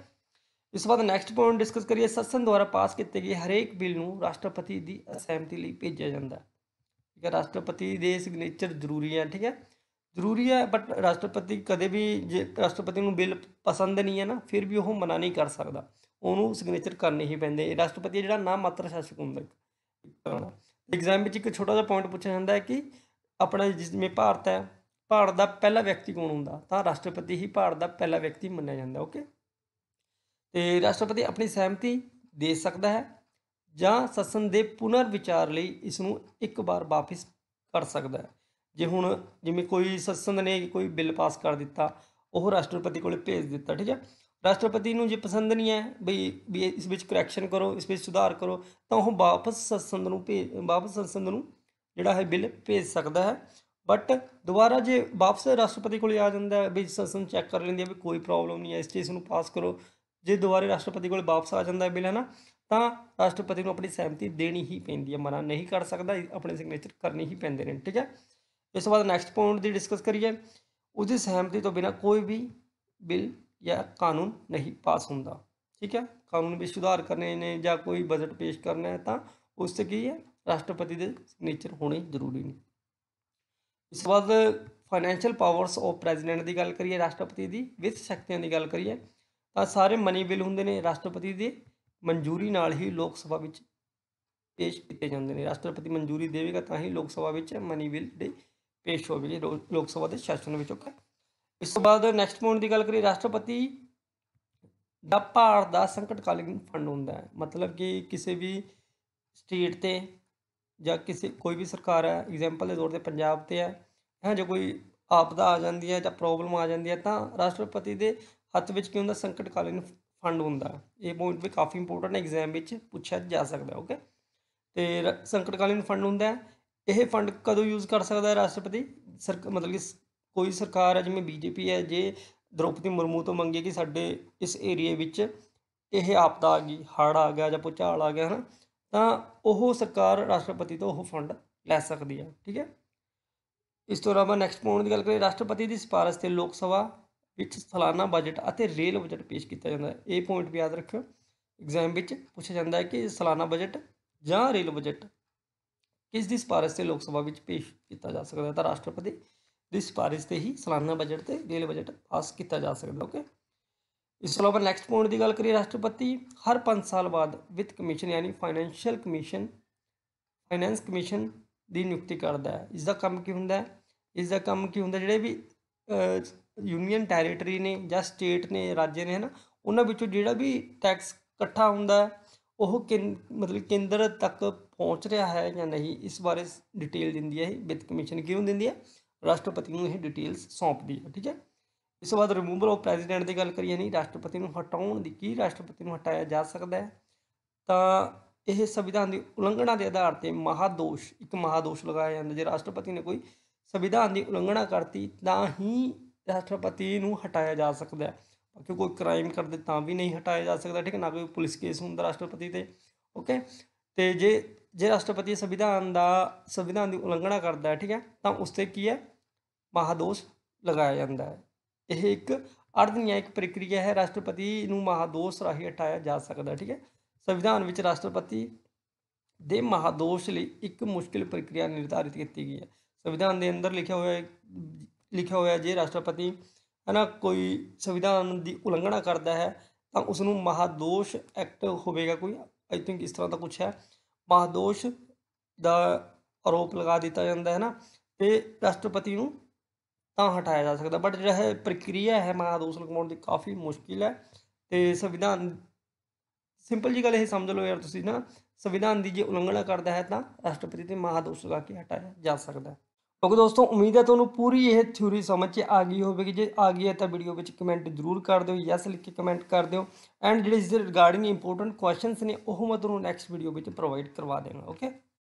ਇਸ ਤੋਂ ਬਾਅਦ ਨੈਕਸਟ ਪੁਆਇੰਟ ਡਿਸਕਸ ਕਰੀਏ ਸੰਸਦ ਦੁਆਰਾ ਪਾਸ ਕੀਤੇ ਗਏ ਹਰੇਕ ਬਿੱਲ ਨੂੰ ਰਾਸ਼ਟਰਪਤੀ ਦੀ ਅਸਹਿਮਤੀ ਲਈ ਭੇਜਿਆ ਜਾਂਦਾ ਠੀਕ ਹੈ ਰਾਸ਼ਟਰਪਤੀ ਦੇ ਸਿਗਨੇਚਰ ਜ਼ਰੂਰੀ ਹੈ ਠੀਕ ਹੈ ਜ਼ਰੂਰੀ ਹੈ ਬਟ ਰਾਸ਼ਟਰਪਤੀ ਕਦੇ ਵੀ ਜੇ ਰਾਸ਼ਟਰਪਤੀ ਨੂੰ ਬਿੱਲ ਪਸੰਦ ਨਹੀਂ ਹੈ ਨਾ ਫਿਰ ਵੀ ਉਹ ਮਨਾ ਨਹੀਂ ਕਰ ਸਕਦਾ ਉਹਨੂੰ ਸਿਗਨੇਚਰ ਕਰਨੇ ਹੀ ਪੈਂਦੇ ਰਾਸ਼ਟਰਪਤੀ ਜਿਹੜਾ ਨਾਮ ਮਾਤਰ ਸ਼ਾਸਕ ਹੁੰਦਾ ਐਗਜ਼ਾਮ ਵਿੱਚ ਇੱਕ ਛੋਟਾ ਜਿਹਾ ਪੁਆਇੰਟ ਪੁੱਛਿਆ ਜਾਂਦਾ ਹੈ ਕਿ ਆਪਣਾ ਜਿਵੇਂ ਭਾਰਤ ਹੈ ਭਾਰਤ ਦਾ ਪਹਿਲਾ ਵਿਅਕਤੀ ਕੌਣ ਹੁੰਦਾ ਤਾਂ ਰਾਸ਼ਟਰਪਤੀ ਹੀ ਭਾਰਤ ਦਾ ਪਹਿਲਾ ਵਿਅਕਤੀ ਮੰਨਿਆ ਜਾਂਦਾ ਓਕੇ ਤੇ ਰਾਸ਼ਟਰਪਤੀ ਆਪਣੀ ਸਹਿਮਤੀ ਦੇ ਸਕਦਾ ਹੈ ਜਾਂ ਸਸਨ ਦੇ ਪੁਨਰ ਵਿਚਾਰ ਲਈ ਇਸ ਨੂੰ ਇੱਕ ਵਾਰ ਵਾਪਸ ਕਰ ਸਕਦਾ ਹੈ ਜੇ ਹੁਣ ਜਿਵੇਂ ਕੋਈ ਸਸਨ ਨੇ ਕੋਈ ਬਿੱਲ ਪਾਸ ਕਰ ਦਿੱਤਾ ਉਹ ਰਾਸ਼ਟਰਪਤੀ ਕੋਲੇ ਭੇਜ ਦਿੱਤਾ ਠੀਕ ਹੈ ਰਾਸ਼ਟਰਪਤੀ ਨੂੰ ਜੇ ਪਸੰਦ ਨਹੀਂ ਹੈ ਬਈ ਵੀ ਇਸ ਵਿੱਚ ਕਰੈਕਸ਼ਨ ਕਰੋ ਇਸ ਵਿੱਚ ਸੁਧਾਰ ਕਰੋ ਤਾਂ ਉਹ ਵਾਪਸ ਸੰਸਦ ਨੂੰ ਭੇਜ ਵਾਪਸ ਸੰਸਦ ਨੂੰ ਜਿਹੜਾ ਹੈ ਬਿੱਲ ਭੇਜ ਸਕਦਾ ਹੈ ਬਟ ਦੁਬਾਰਾ ਜੇ ਵਾਪਸ ਰਾਸ਼ਟਰਪਤੀ ਕੋਲ ਆ ਜਾਂਦਾ ਹੈ ਵੀ ਸੰਸਦ ਚੈੱਕ ਕਰ ਲੈਂਦੀ ਹੈ ਵੀ ਕੋਈ ਪ੍ਰੋਬਲਮ ਨਹੀਂ ਹੈ ਇਸ ਚੀਜ਼ ਨੂੰ ਪਾਸ ਕਰੋ ਜੇ ਦੁਬਾਰੇ ਰਾਸ਼ਟਰਪਤੀ ਕੋਲ ਵਾਪਸ ਆ ਜਾਂਦਾ ਹੈ ਬਿੱਲ ਹੈ ਨਾ ਤਾਂ ਰਾਸ਼ਟਰਪਤੀ ਨੂੰ ਆਪਣੀ ਸਹਿਮਤੀ ਦੇਣੀ ਹੀ ਪੈਂਦੀ ਹੈ ਮਨਾ ਨਹੀਂ ਕਰ ਸਕਦਾ ਆਪਣੇ ਸਿਗਨੇਚਰ ਕਰਨੇ ਹੀ ਪੈਂਦੇ ਨੇ ਠੀਕ ਹੈ ਇਸ ਤੋਂ ਬਾਅਦ ਨੈਕਸਟ ਪੁਆਇੰਟ ਦੀ ਡਿਸਕਸ ਕਰੀਏ ਉਹਦੀ ਸਹਿਮਤੀ ਤੋਂ ਬਿਨਾ ਕੋਈ ਵੀ ਬਿੱਲ ਜਾਂ ਕਾਨੂੰਨ ਨਹੀਂ ਪਾਸ ਹੁੰਦਾ ਠੀਕ ਹੈ ਕਾਨੂੰਨ ਵਿੱਚ ਸੁਧਾਰ ਕਰਨੇ ਨੇ ਜਾਂ ਕੋਈ ਬਜਟ ਪੇਸ਼ ਕਰਨਾ ਹੈ ਤਾਂ ਉਸ ਤੇ ਕੀ ਹੈ ਰਾਸ਼ਟਰਪਤੀ ਦੇ ਸਿਗਨੇਚਰ ਹੋਣੇ ਜ਼ਰੂਰੀ ਨੇ ਇਸ ਤੋਂ ਬਾਅਦ ਫਾਈਨੈਂਸ਼ੀਅਲ ਪਾਵਰਸ ਆਫ ਪ੍ਰੈਜ਼ੀਡੈਂਟ ਦੀ ਗੱਲ ਕਰੀਏ ਰਾਸ਼ਟਰਪਤੀ ਦੀ ਵਿੱਤ ਸ਼ਕਤੀਆਂ ਦੀ ਗੱਲ ਕਰੀਏ ਤਾਂ ਸਾਰੇ ਮਨੀ ਬਿੱਲ ਹੁੰਦੇ ਨੇ ਰਾਸ਼ਟਰਪਤੀ ਦੀ ਮਨਜ਼ੂਰੀ ਨਾਲ ਹੀ ਲੋਕ ਸਭਾ ਵਿੱਚ ਪੇਸ਼ ਕੀਤੇ ਜਾਂਦੇ ਨੇ ਰਾਸ਼ਟਰਪਤੀ ਮਨਜ਼ੂਰੀ ਦੇਵੇਗਾ ਤਾਂ ਹੀ ਲੋਕ ਸਭਾ ਵਿੱਚ ਮਨੀ ਬਿੱਲ ਦੇ ਪੇਸ਼ ਹੋਵੇਗੇ ਲੋਕ ਸਭਾ ਦੇ ਸੈਸ਼ਨ ਵਿੱਚ ਉਹ ਇਸ ਤੋਂ ਬਾਅਦ ਨੈਕਸਟ ਪੁਆਇੰਟ ਦੀ ਗੱਲ ਕਰੀ ਰਾਸ਼ਟਰਪਤੀ ਦਾ ਭਾਰਤ ਦਾ ਸੰਕਟਕਾਲੀਨ ਫੰਡ ਹੁੰਦਾ ਹੈ ਮਤਲਬ ਕਿ ਕਿਸੇ ਵੀ ਸਟੇਟ ਤੇ ਜਾਂ ਕਿਸੇ ਕੋਈ ਵੀ ਸਰਕਾਰ ਹੈ ਐਗਜ਼ਾਮਪਲ ਦੇ ਤੌਰ ਤੇ ਪੰਜਾਬ ਤੇ ਹੈ ਹਾਂ ਜੇ ਕੋਈ ਆਪਦਾ ਆ ਜਾਂਦੀ ਹੈ ਜਾਂ ਪ੍ਰੋਬਲਮ ਆ ਜਾਂਦੀ ਹੈ ਤਾਂ ਰਾਸ਼ਟਰਪਤੀ ਦੇ ਹੱਥ ਵਿੱਚ ਕੀ ਹੁੰਦਾ ਸੰਕਟਕਾਲੀਨ ਫੰਡ ਹੁੰਦਾ ਇਹ ਪੁਆਇੰਟ ਵੀ ਕਾਫੀ ਇੰਪੋਰਟੈਂਟ ਐਗਜ਼ਾਮ ਵਿੱਚ ਪੁੱਛਿਆ ਜਾ ਸਕਦਾ ਓਕੇ ਤੇ ਸੰਕਟਕਾਲੀਨ ਫੰਡ ਹੁੰਦਾ ਇਹ ਫੰਡ ਕਦੋਂ ਯੂਜ਼ ਕਰ ਸਕਦਾ ਹੈ ਰਾਸ਼ਟਰਪਤੀ ਸਰ ਮਤਲਬ ਕਿ ਕੋਈ ਸਰਕਾਰ ਹੈ ਜਿਵੇਂ ਬੀਜੇਪੀ ਹੈ ਜੇ ਦ੍ਰੋਪਦੀ ਮੁਰਮੂ ਤੋਂ ਮੰਗੇ ਕਿ ਸਾਡੇ ਇਸ ਏਰੀਏ ਵਿੱਚ ਇਹ ਆਪਦਾ ਆ ਗਈ ਹੜ ਆ ਗਿਆ ਜਾਂ ਪੁਚਾਲ ਆ ਗਿਆ ਹੈ ਤਾਂ ਉਹ ਸਰਕਾਰ ਰਾਸ਼ਟਰਪਤੀ ਤੋਂ ਉਹ ਫੰਡ ਲੈ ਸਕਦੀ ਹੈ ਠੀਕ ਹੈ ਇਸ ਤੋਂ ਇਲਾਵਾ ਨੈਕਸਟ ਪੁਆਇੰਟ ਦੀ ਗੱਲ ਕਰੀਏ ਰਾਸ਼ਟਰਪਤੀ ਦੀ ਸਿਫਾਰਿਸ਼ ਤੇ ਲੋਕ ਸਭਾ ਵਿੱਚ ਸਾਲਾਨਾ ਬਜਟ ਅਤੇ ਰੇਲ ਬਜਟ ਪੇਸ਼ ਕੀਤਾ ਜਾਂਦਾ ਹੈ ਇਹ ਪੁਆਇੰਟ ਵੀ ਯਾਦ ਰੱਖ ਐਗਜ਼ਾਮ ਵਿੱਚ ਪੁੱਛਿਆ ਜਾਂਦਾ ਹੈ ਕਿ ਸਾਲਾਨਾ ਬਜਟ ਜਾਂ ਰੇਲ ਬਜਟ ਕਿਸ ਦੀ ਸਿਫਾਰਿਸ਼ ਤੇ ਲੋਕ ਸਭਾ ਵਿੱਚ ਪੇਸ਼ ਕੀਤਾ ਜਾ ਸਕਦਾ ਹੈ ਤਾਂ ਰਾਸ਼ਟਰਪਤੀ ਦੀ ਸਿਫਾਰਿਸ਼ ਤੇ ਹੀ ਸਾਲਾਨਾ ਬਜਟ ਤੇ ਰੇਲ ਬਜਟ ਪਾਸ ਕੀਤਾ ਜਾ ਸਕਦਾ ਓਕੇ ਇਸ ਤੋਂ ਬਾਅਦ ਨੈਕਸਟ ਪੁਆਇੰਟ ਦੀ ਗੱਲ ਕਰੀਏ ਰਾਸ਼ਟਰਪਤੀ ਹਰ 5 ਸਾਲ ਬਾਅਦ ਵਿੱਤ ਕਮਿਸ਼ਨ ਯਾਨੀ ਫਾਈਨੈਂਸ਼ੀਅਲ ਕਮਿਸ਼ਨ ਫਾਈਨੈਂਸ ਕਮਿਸ਼ਨ ਦੀ ਨਿਯੁਕਤੀ ਕਰਦਾ ਹੈ ਇਸ ਦਾ ਕੰਮ ਕੀ ਹੁੰਦਾ ਹੈ ਇਸ ਦਾ ਕੰਮ ਕੀ ਹੁੰਦਾ ਜਿਹੜੇ ਵੀ ਯੂਨੀਅਨ ਟੈਰੀਟਰੀ ਨੇ ਜਾਂ ਸਟੇਟ ਨੇ ਰਾਜ ਨੇ ਹਨਾ ਉਹਨਾਂ ਵਿੱਚੋਂ ਜਿਹੜਾ ਵੀ ਟੈਕਸ ਇਕੱਠਾ ਹੁੰਦਾ ਉਹ ਮਤਲਬ ਕੇਂਦਰ ਤੱਕ ਪਹੁੰਚ ਰਿਹਾ ਹੈ ਜਾਂ ਨਹੀਂ ਇਸ ਬਾਰੇ ਡਿਟੇਲ ਦਿੰਦੀ ਹੈ ਵਿੱਤ ਕਮਿਸ਼ਨ ਕਿਉਂ ਦਿੰਦੀ ਹੈ ਰਾਸ਼ਟਰਪਤੀ ਨੂੰ ਇਹ ਡਿਟੇਲਸ ਸੌਂਪਦੀ ਹੈ ਠੀਕ ਹੈ ਇਸ ਤੋਂ ਬਾਅਦ ਰਿਮੂਵਲ ਆਫ ਪ੍ਰੈਜ਼ੀਡੈਂਟ ਦੀ ਗੱਲ ਕਰੀਏ ਨਹੀਂ ਰਾਸ਼ਟਰਪਤੀ ਨੂੰ ਹਟਾਉਣ ਦੀ ਕੀ ਰਾਸ਼ਟਰਪਤੀ ਨੂੰ ਹਟਾਇਆ ਜਾ ਸਕਦਾ ਹੈ ਤਾਂ ਇਹ ਸੰਵਿਧਾਨ ਦੀ ਉਲੰਘਣਾ ਦੇ ਆਧਾਰ ਤੇ ਮਹਾਦੋਸ਼ ਇੱਕ ਮਹਾਦੋਸ਼ ਲਗਾਇਆ ਜਾਂਦਾ ਜੇ ਰਾਸ਼ਟਰਪਤੀ ਨੇ ਕੋਈ ਸੰਵਿਧਾਨ ਦੀ ਉਲੰਘਣਾ ਕਰਤੀ ਤਾਂ ਹੀ ਰਾਸ਼ਟਰਪਤੀ ਨੂੰ ਹਟਾਇਆ ਜਾ ਸਕਦਾ ਹੈ ਬਾਕੀ ਕੋਈ ਕ੍ਰਾਈਮ ਕਰਦੇ ਤਾਂ ਵੀ ਨਹੀਂ ਹਟਾਇਆ ਜਾ ਸਕਦਾ ਠੀਕ ਹੈ ਨਾ ਕੋਈ ਪੁਲਿਸ ਕੇਸ ਹੁੰਦਾ ਰਾਸ਼ਟਰਪਤੀ ਤੇ ਓਕੇ ਤੇ ਜੇ ਜੇ ਰਾਸ਼ਟਰਪਤੀ ਸੰਵਿਧਾਨ ਦਾ ਸੰਵਿਧਾਨ ਦੀ ਉਲੰਘਣਾ ਕਰਦਾ ਹੈ ਠੀਕ ਹੈ ਤਾਂ ਉਸ ਤੇ ਕੀ ਹੈ ਮਹਾਦੋਸ਼ ਲਗਾਇਆ ਜਾਂਦਾ ਹੈ ਇਹ ਇੱਕ ਅਰਧ ਨਿਆਇਕ ਪ੍ਰਕਿਰਿਆ ਹੈ ਰਾਸ਼ਟਰਪਤੀ ਨੂੰ ਮਹਾਦੋਸ਼ ਰਾਹੀਂ ਹਟਾਇਆ ਜਾ ਸਕਦਾ ਠੀਕ ਹੈ ਸੰਵਿਧਾਨ ਵਿੱਚ ਰਾਸ਼ਟਰਪਤੀ ਦੇ ਮਹਾਦੋਸ਼ ਲਈ ਇੱਕ ਮੁਸ਼ਕਿਲ ਪ੍ਰਕਿਰਿਆ ਨਿਰਧਾਰਿਤ ਕੀਤੀ ਗਈ ਹੈ ਸੰਵਿਧਾਨ ਦੇ ਅੰਦਰ ਲਿਖਿਆ ਹੋਇਆ ਲਿਖਿਆ ਹੋਇਆ ਜੇ ਰਾਸ਼ਟਰਪਤੀ ਹਨਾ ਕੋਈ ਸੰਵਿਧਾਨ ਦੀ ਉਲੰਘਣਾ ਕਰਦਾ ਹੈ ਤਾਂ ਉਸ ਨੂੰ ਮਹਾਦੋਸ਼ ਐਕਟ ਹੋਵੇਗਾ ਕੋਈ ਆਈ ਥਿੰਕ ਇਸ ਤਰ੍ਹਾਂ ਦਾ ਕੁਝ ਹੈ ਮਹਾਦੋਸ਼ ਦਾ ਆਰੋਪ ਲਗਾ ਦਿੱਤਾ ਜਾਂਦਾ ਹੈ ਨਾ ਤੇ ਰਾਸ਼ਟਰਪਤੀ ਨੂੰ ਤਾਂ ਹਟਾਇਆ ਜਾ ਸਕਦਾ ਬਟ ਜਿਹੜਾ ਹੈ ਪ੍ਰਕਿਰਿਆ ਹੈ ਮਹਾਦੋਸ਼ ਲਗਾਉਣ ਦੀ ਕਾਫੀ ਮੁਸ਼ਕਿਲ ਹੈ ਤੇ ਸੰਵਿਧਾਨ ਸਿੰਪਲ ਜੀ ਗੱਲ ਇਹ ਸਮਝ ਲਓ ਯਾਰ ਤੁਸੀਂ ਨਾ ਸੰਵਿਧਾਨ ਦੀ ਜੇ ਉਲੰਘਣਾ ਕਰਦਾ ਹੈ ਤਾਂ ਰਾਸ਼ਟਰਪਤੀ ਤੇ ਮਹਾਦੋਸ਼ ਲਗਾ ਕੇ ਹਟਾਇਆ ਜਾ ਸਕਦਾ ਹੈ ਓਕੇ ਦੋਸਤੋ ਉਮੀਦ ਹੈ ਤੁਹਾਨੂੰ ਪੂਰੀ ਇਹ ਥਿਊਰੀ ਸਮਝ 'ਚ ਆ ਗਈ ਹੋਵੇਗੀ ਜੇ ਆ ਗਈ ਹੈ ਤਾਂ ਵੀਡੀਓ ਵਿੱਚ ਕਮੈਂਟ ਜ਼ਰੂਰ ਕਰ ਦਿਓ ਯੈਸ ਲਿਖ ਕੇ ਕਮੈਂਟ ਕਰ ਦਿਓ ਐਂਡ ਜਿਹੜੇ ਇਸ ਦੇ ਰਿਗਾਰਡਿੰਗ ਇੰਪੋਰਟੈਂਟ ਕੁਐਸਚਨਸ ਨੇ ਉਹ ਮੈਂ ਤੁਹਾਨੂੰ ਨੈਕਸਟ ਵੀਡੀਓ ਵਿੱਚ ਪ੍ਰੋਵਾਈਡ ਕਰਵਾ ਦੇਣਾ ਓਕੇ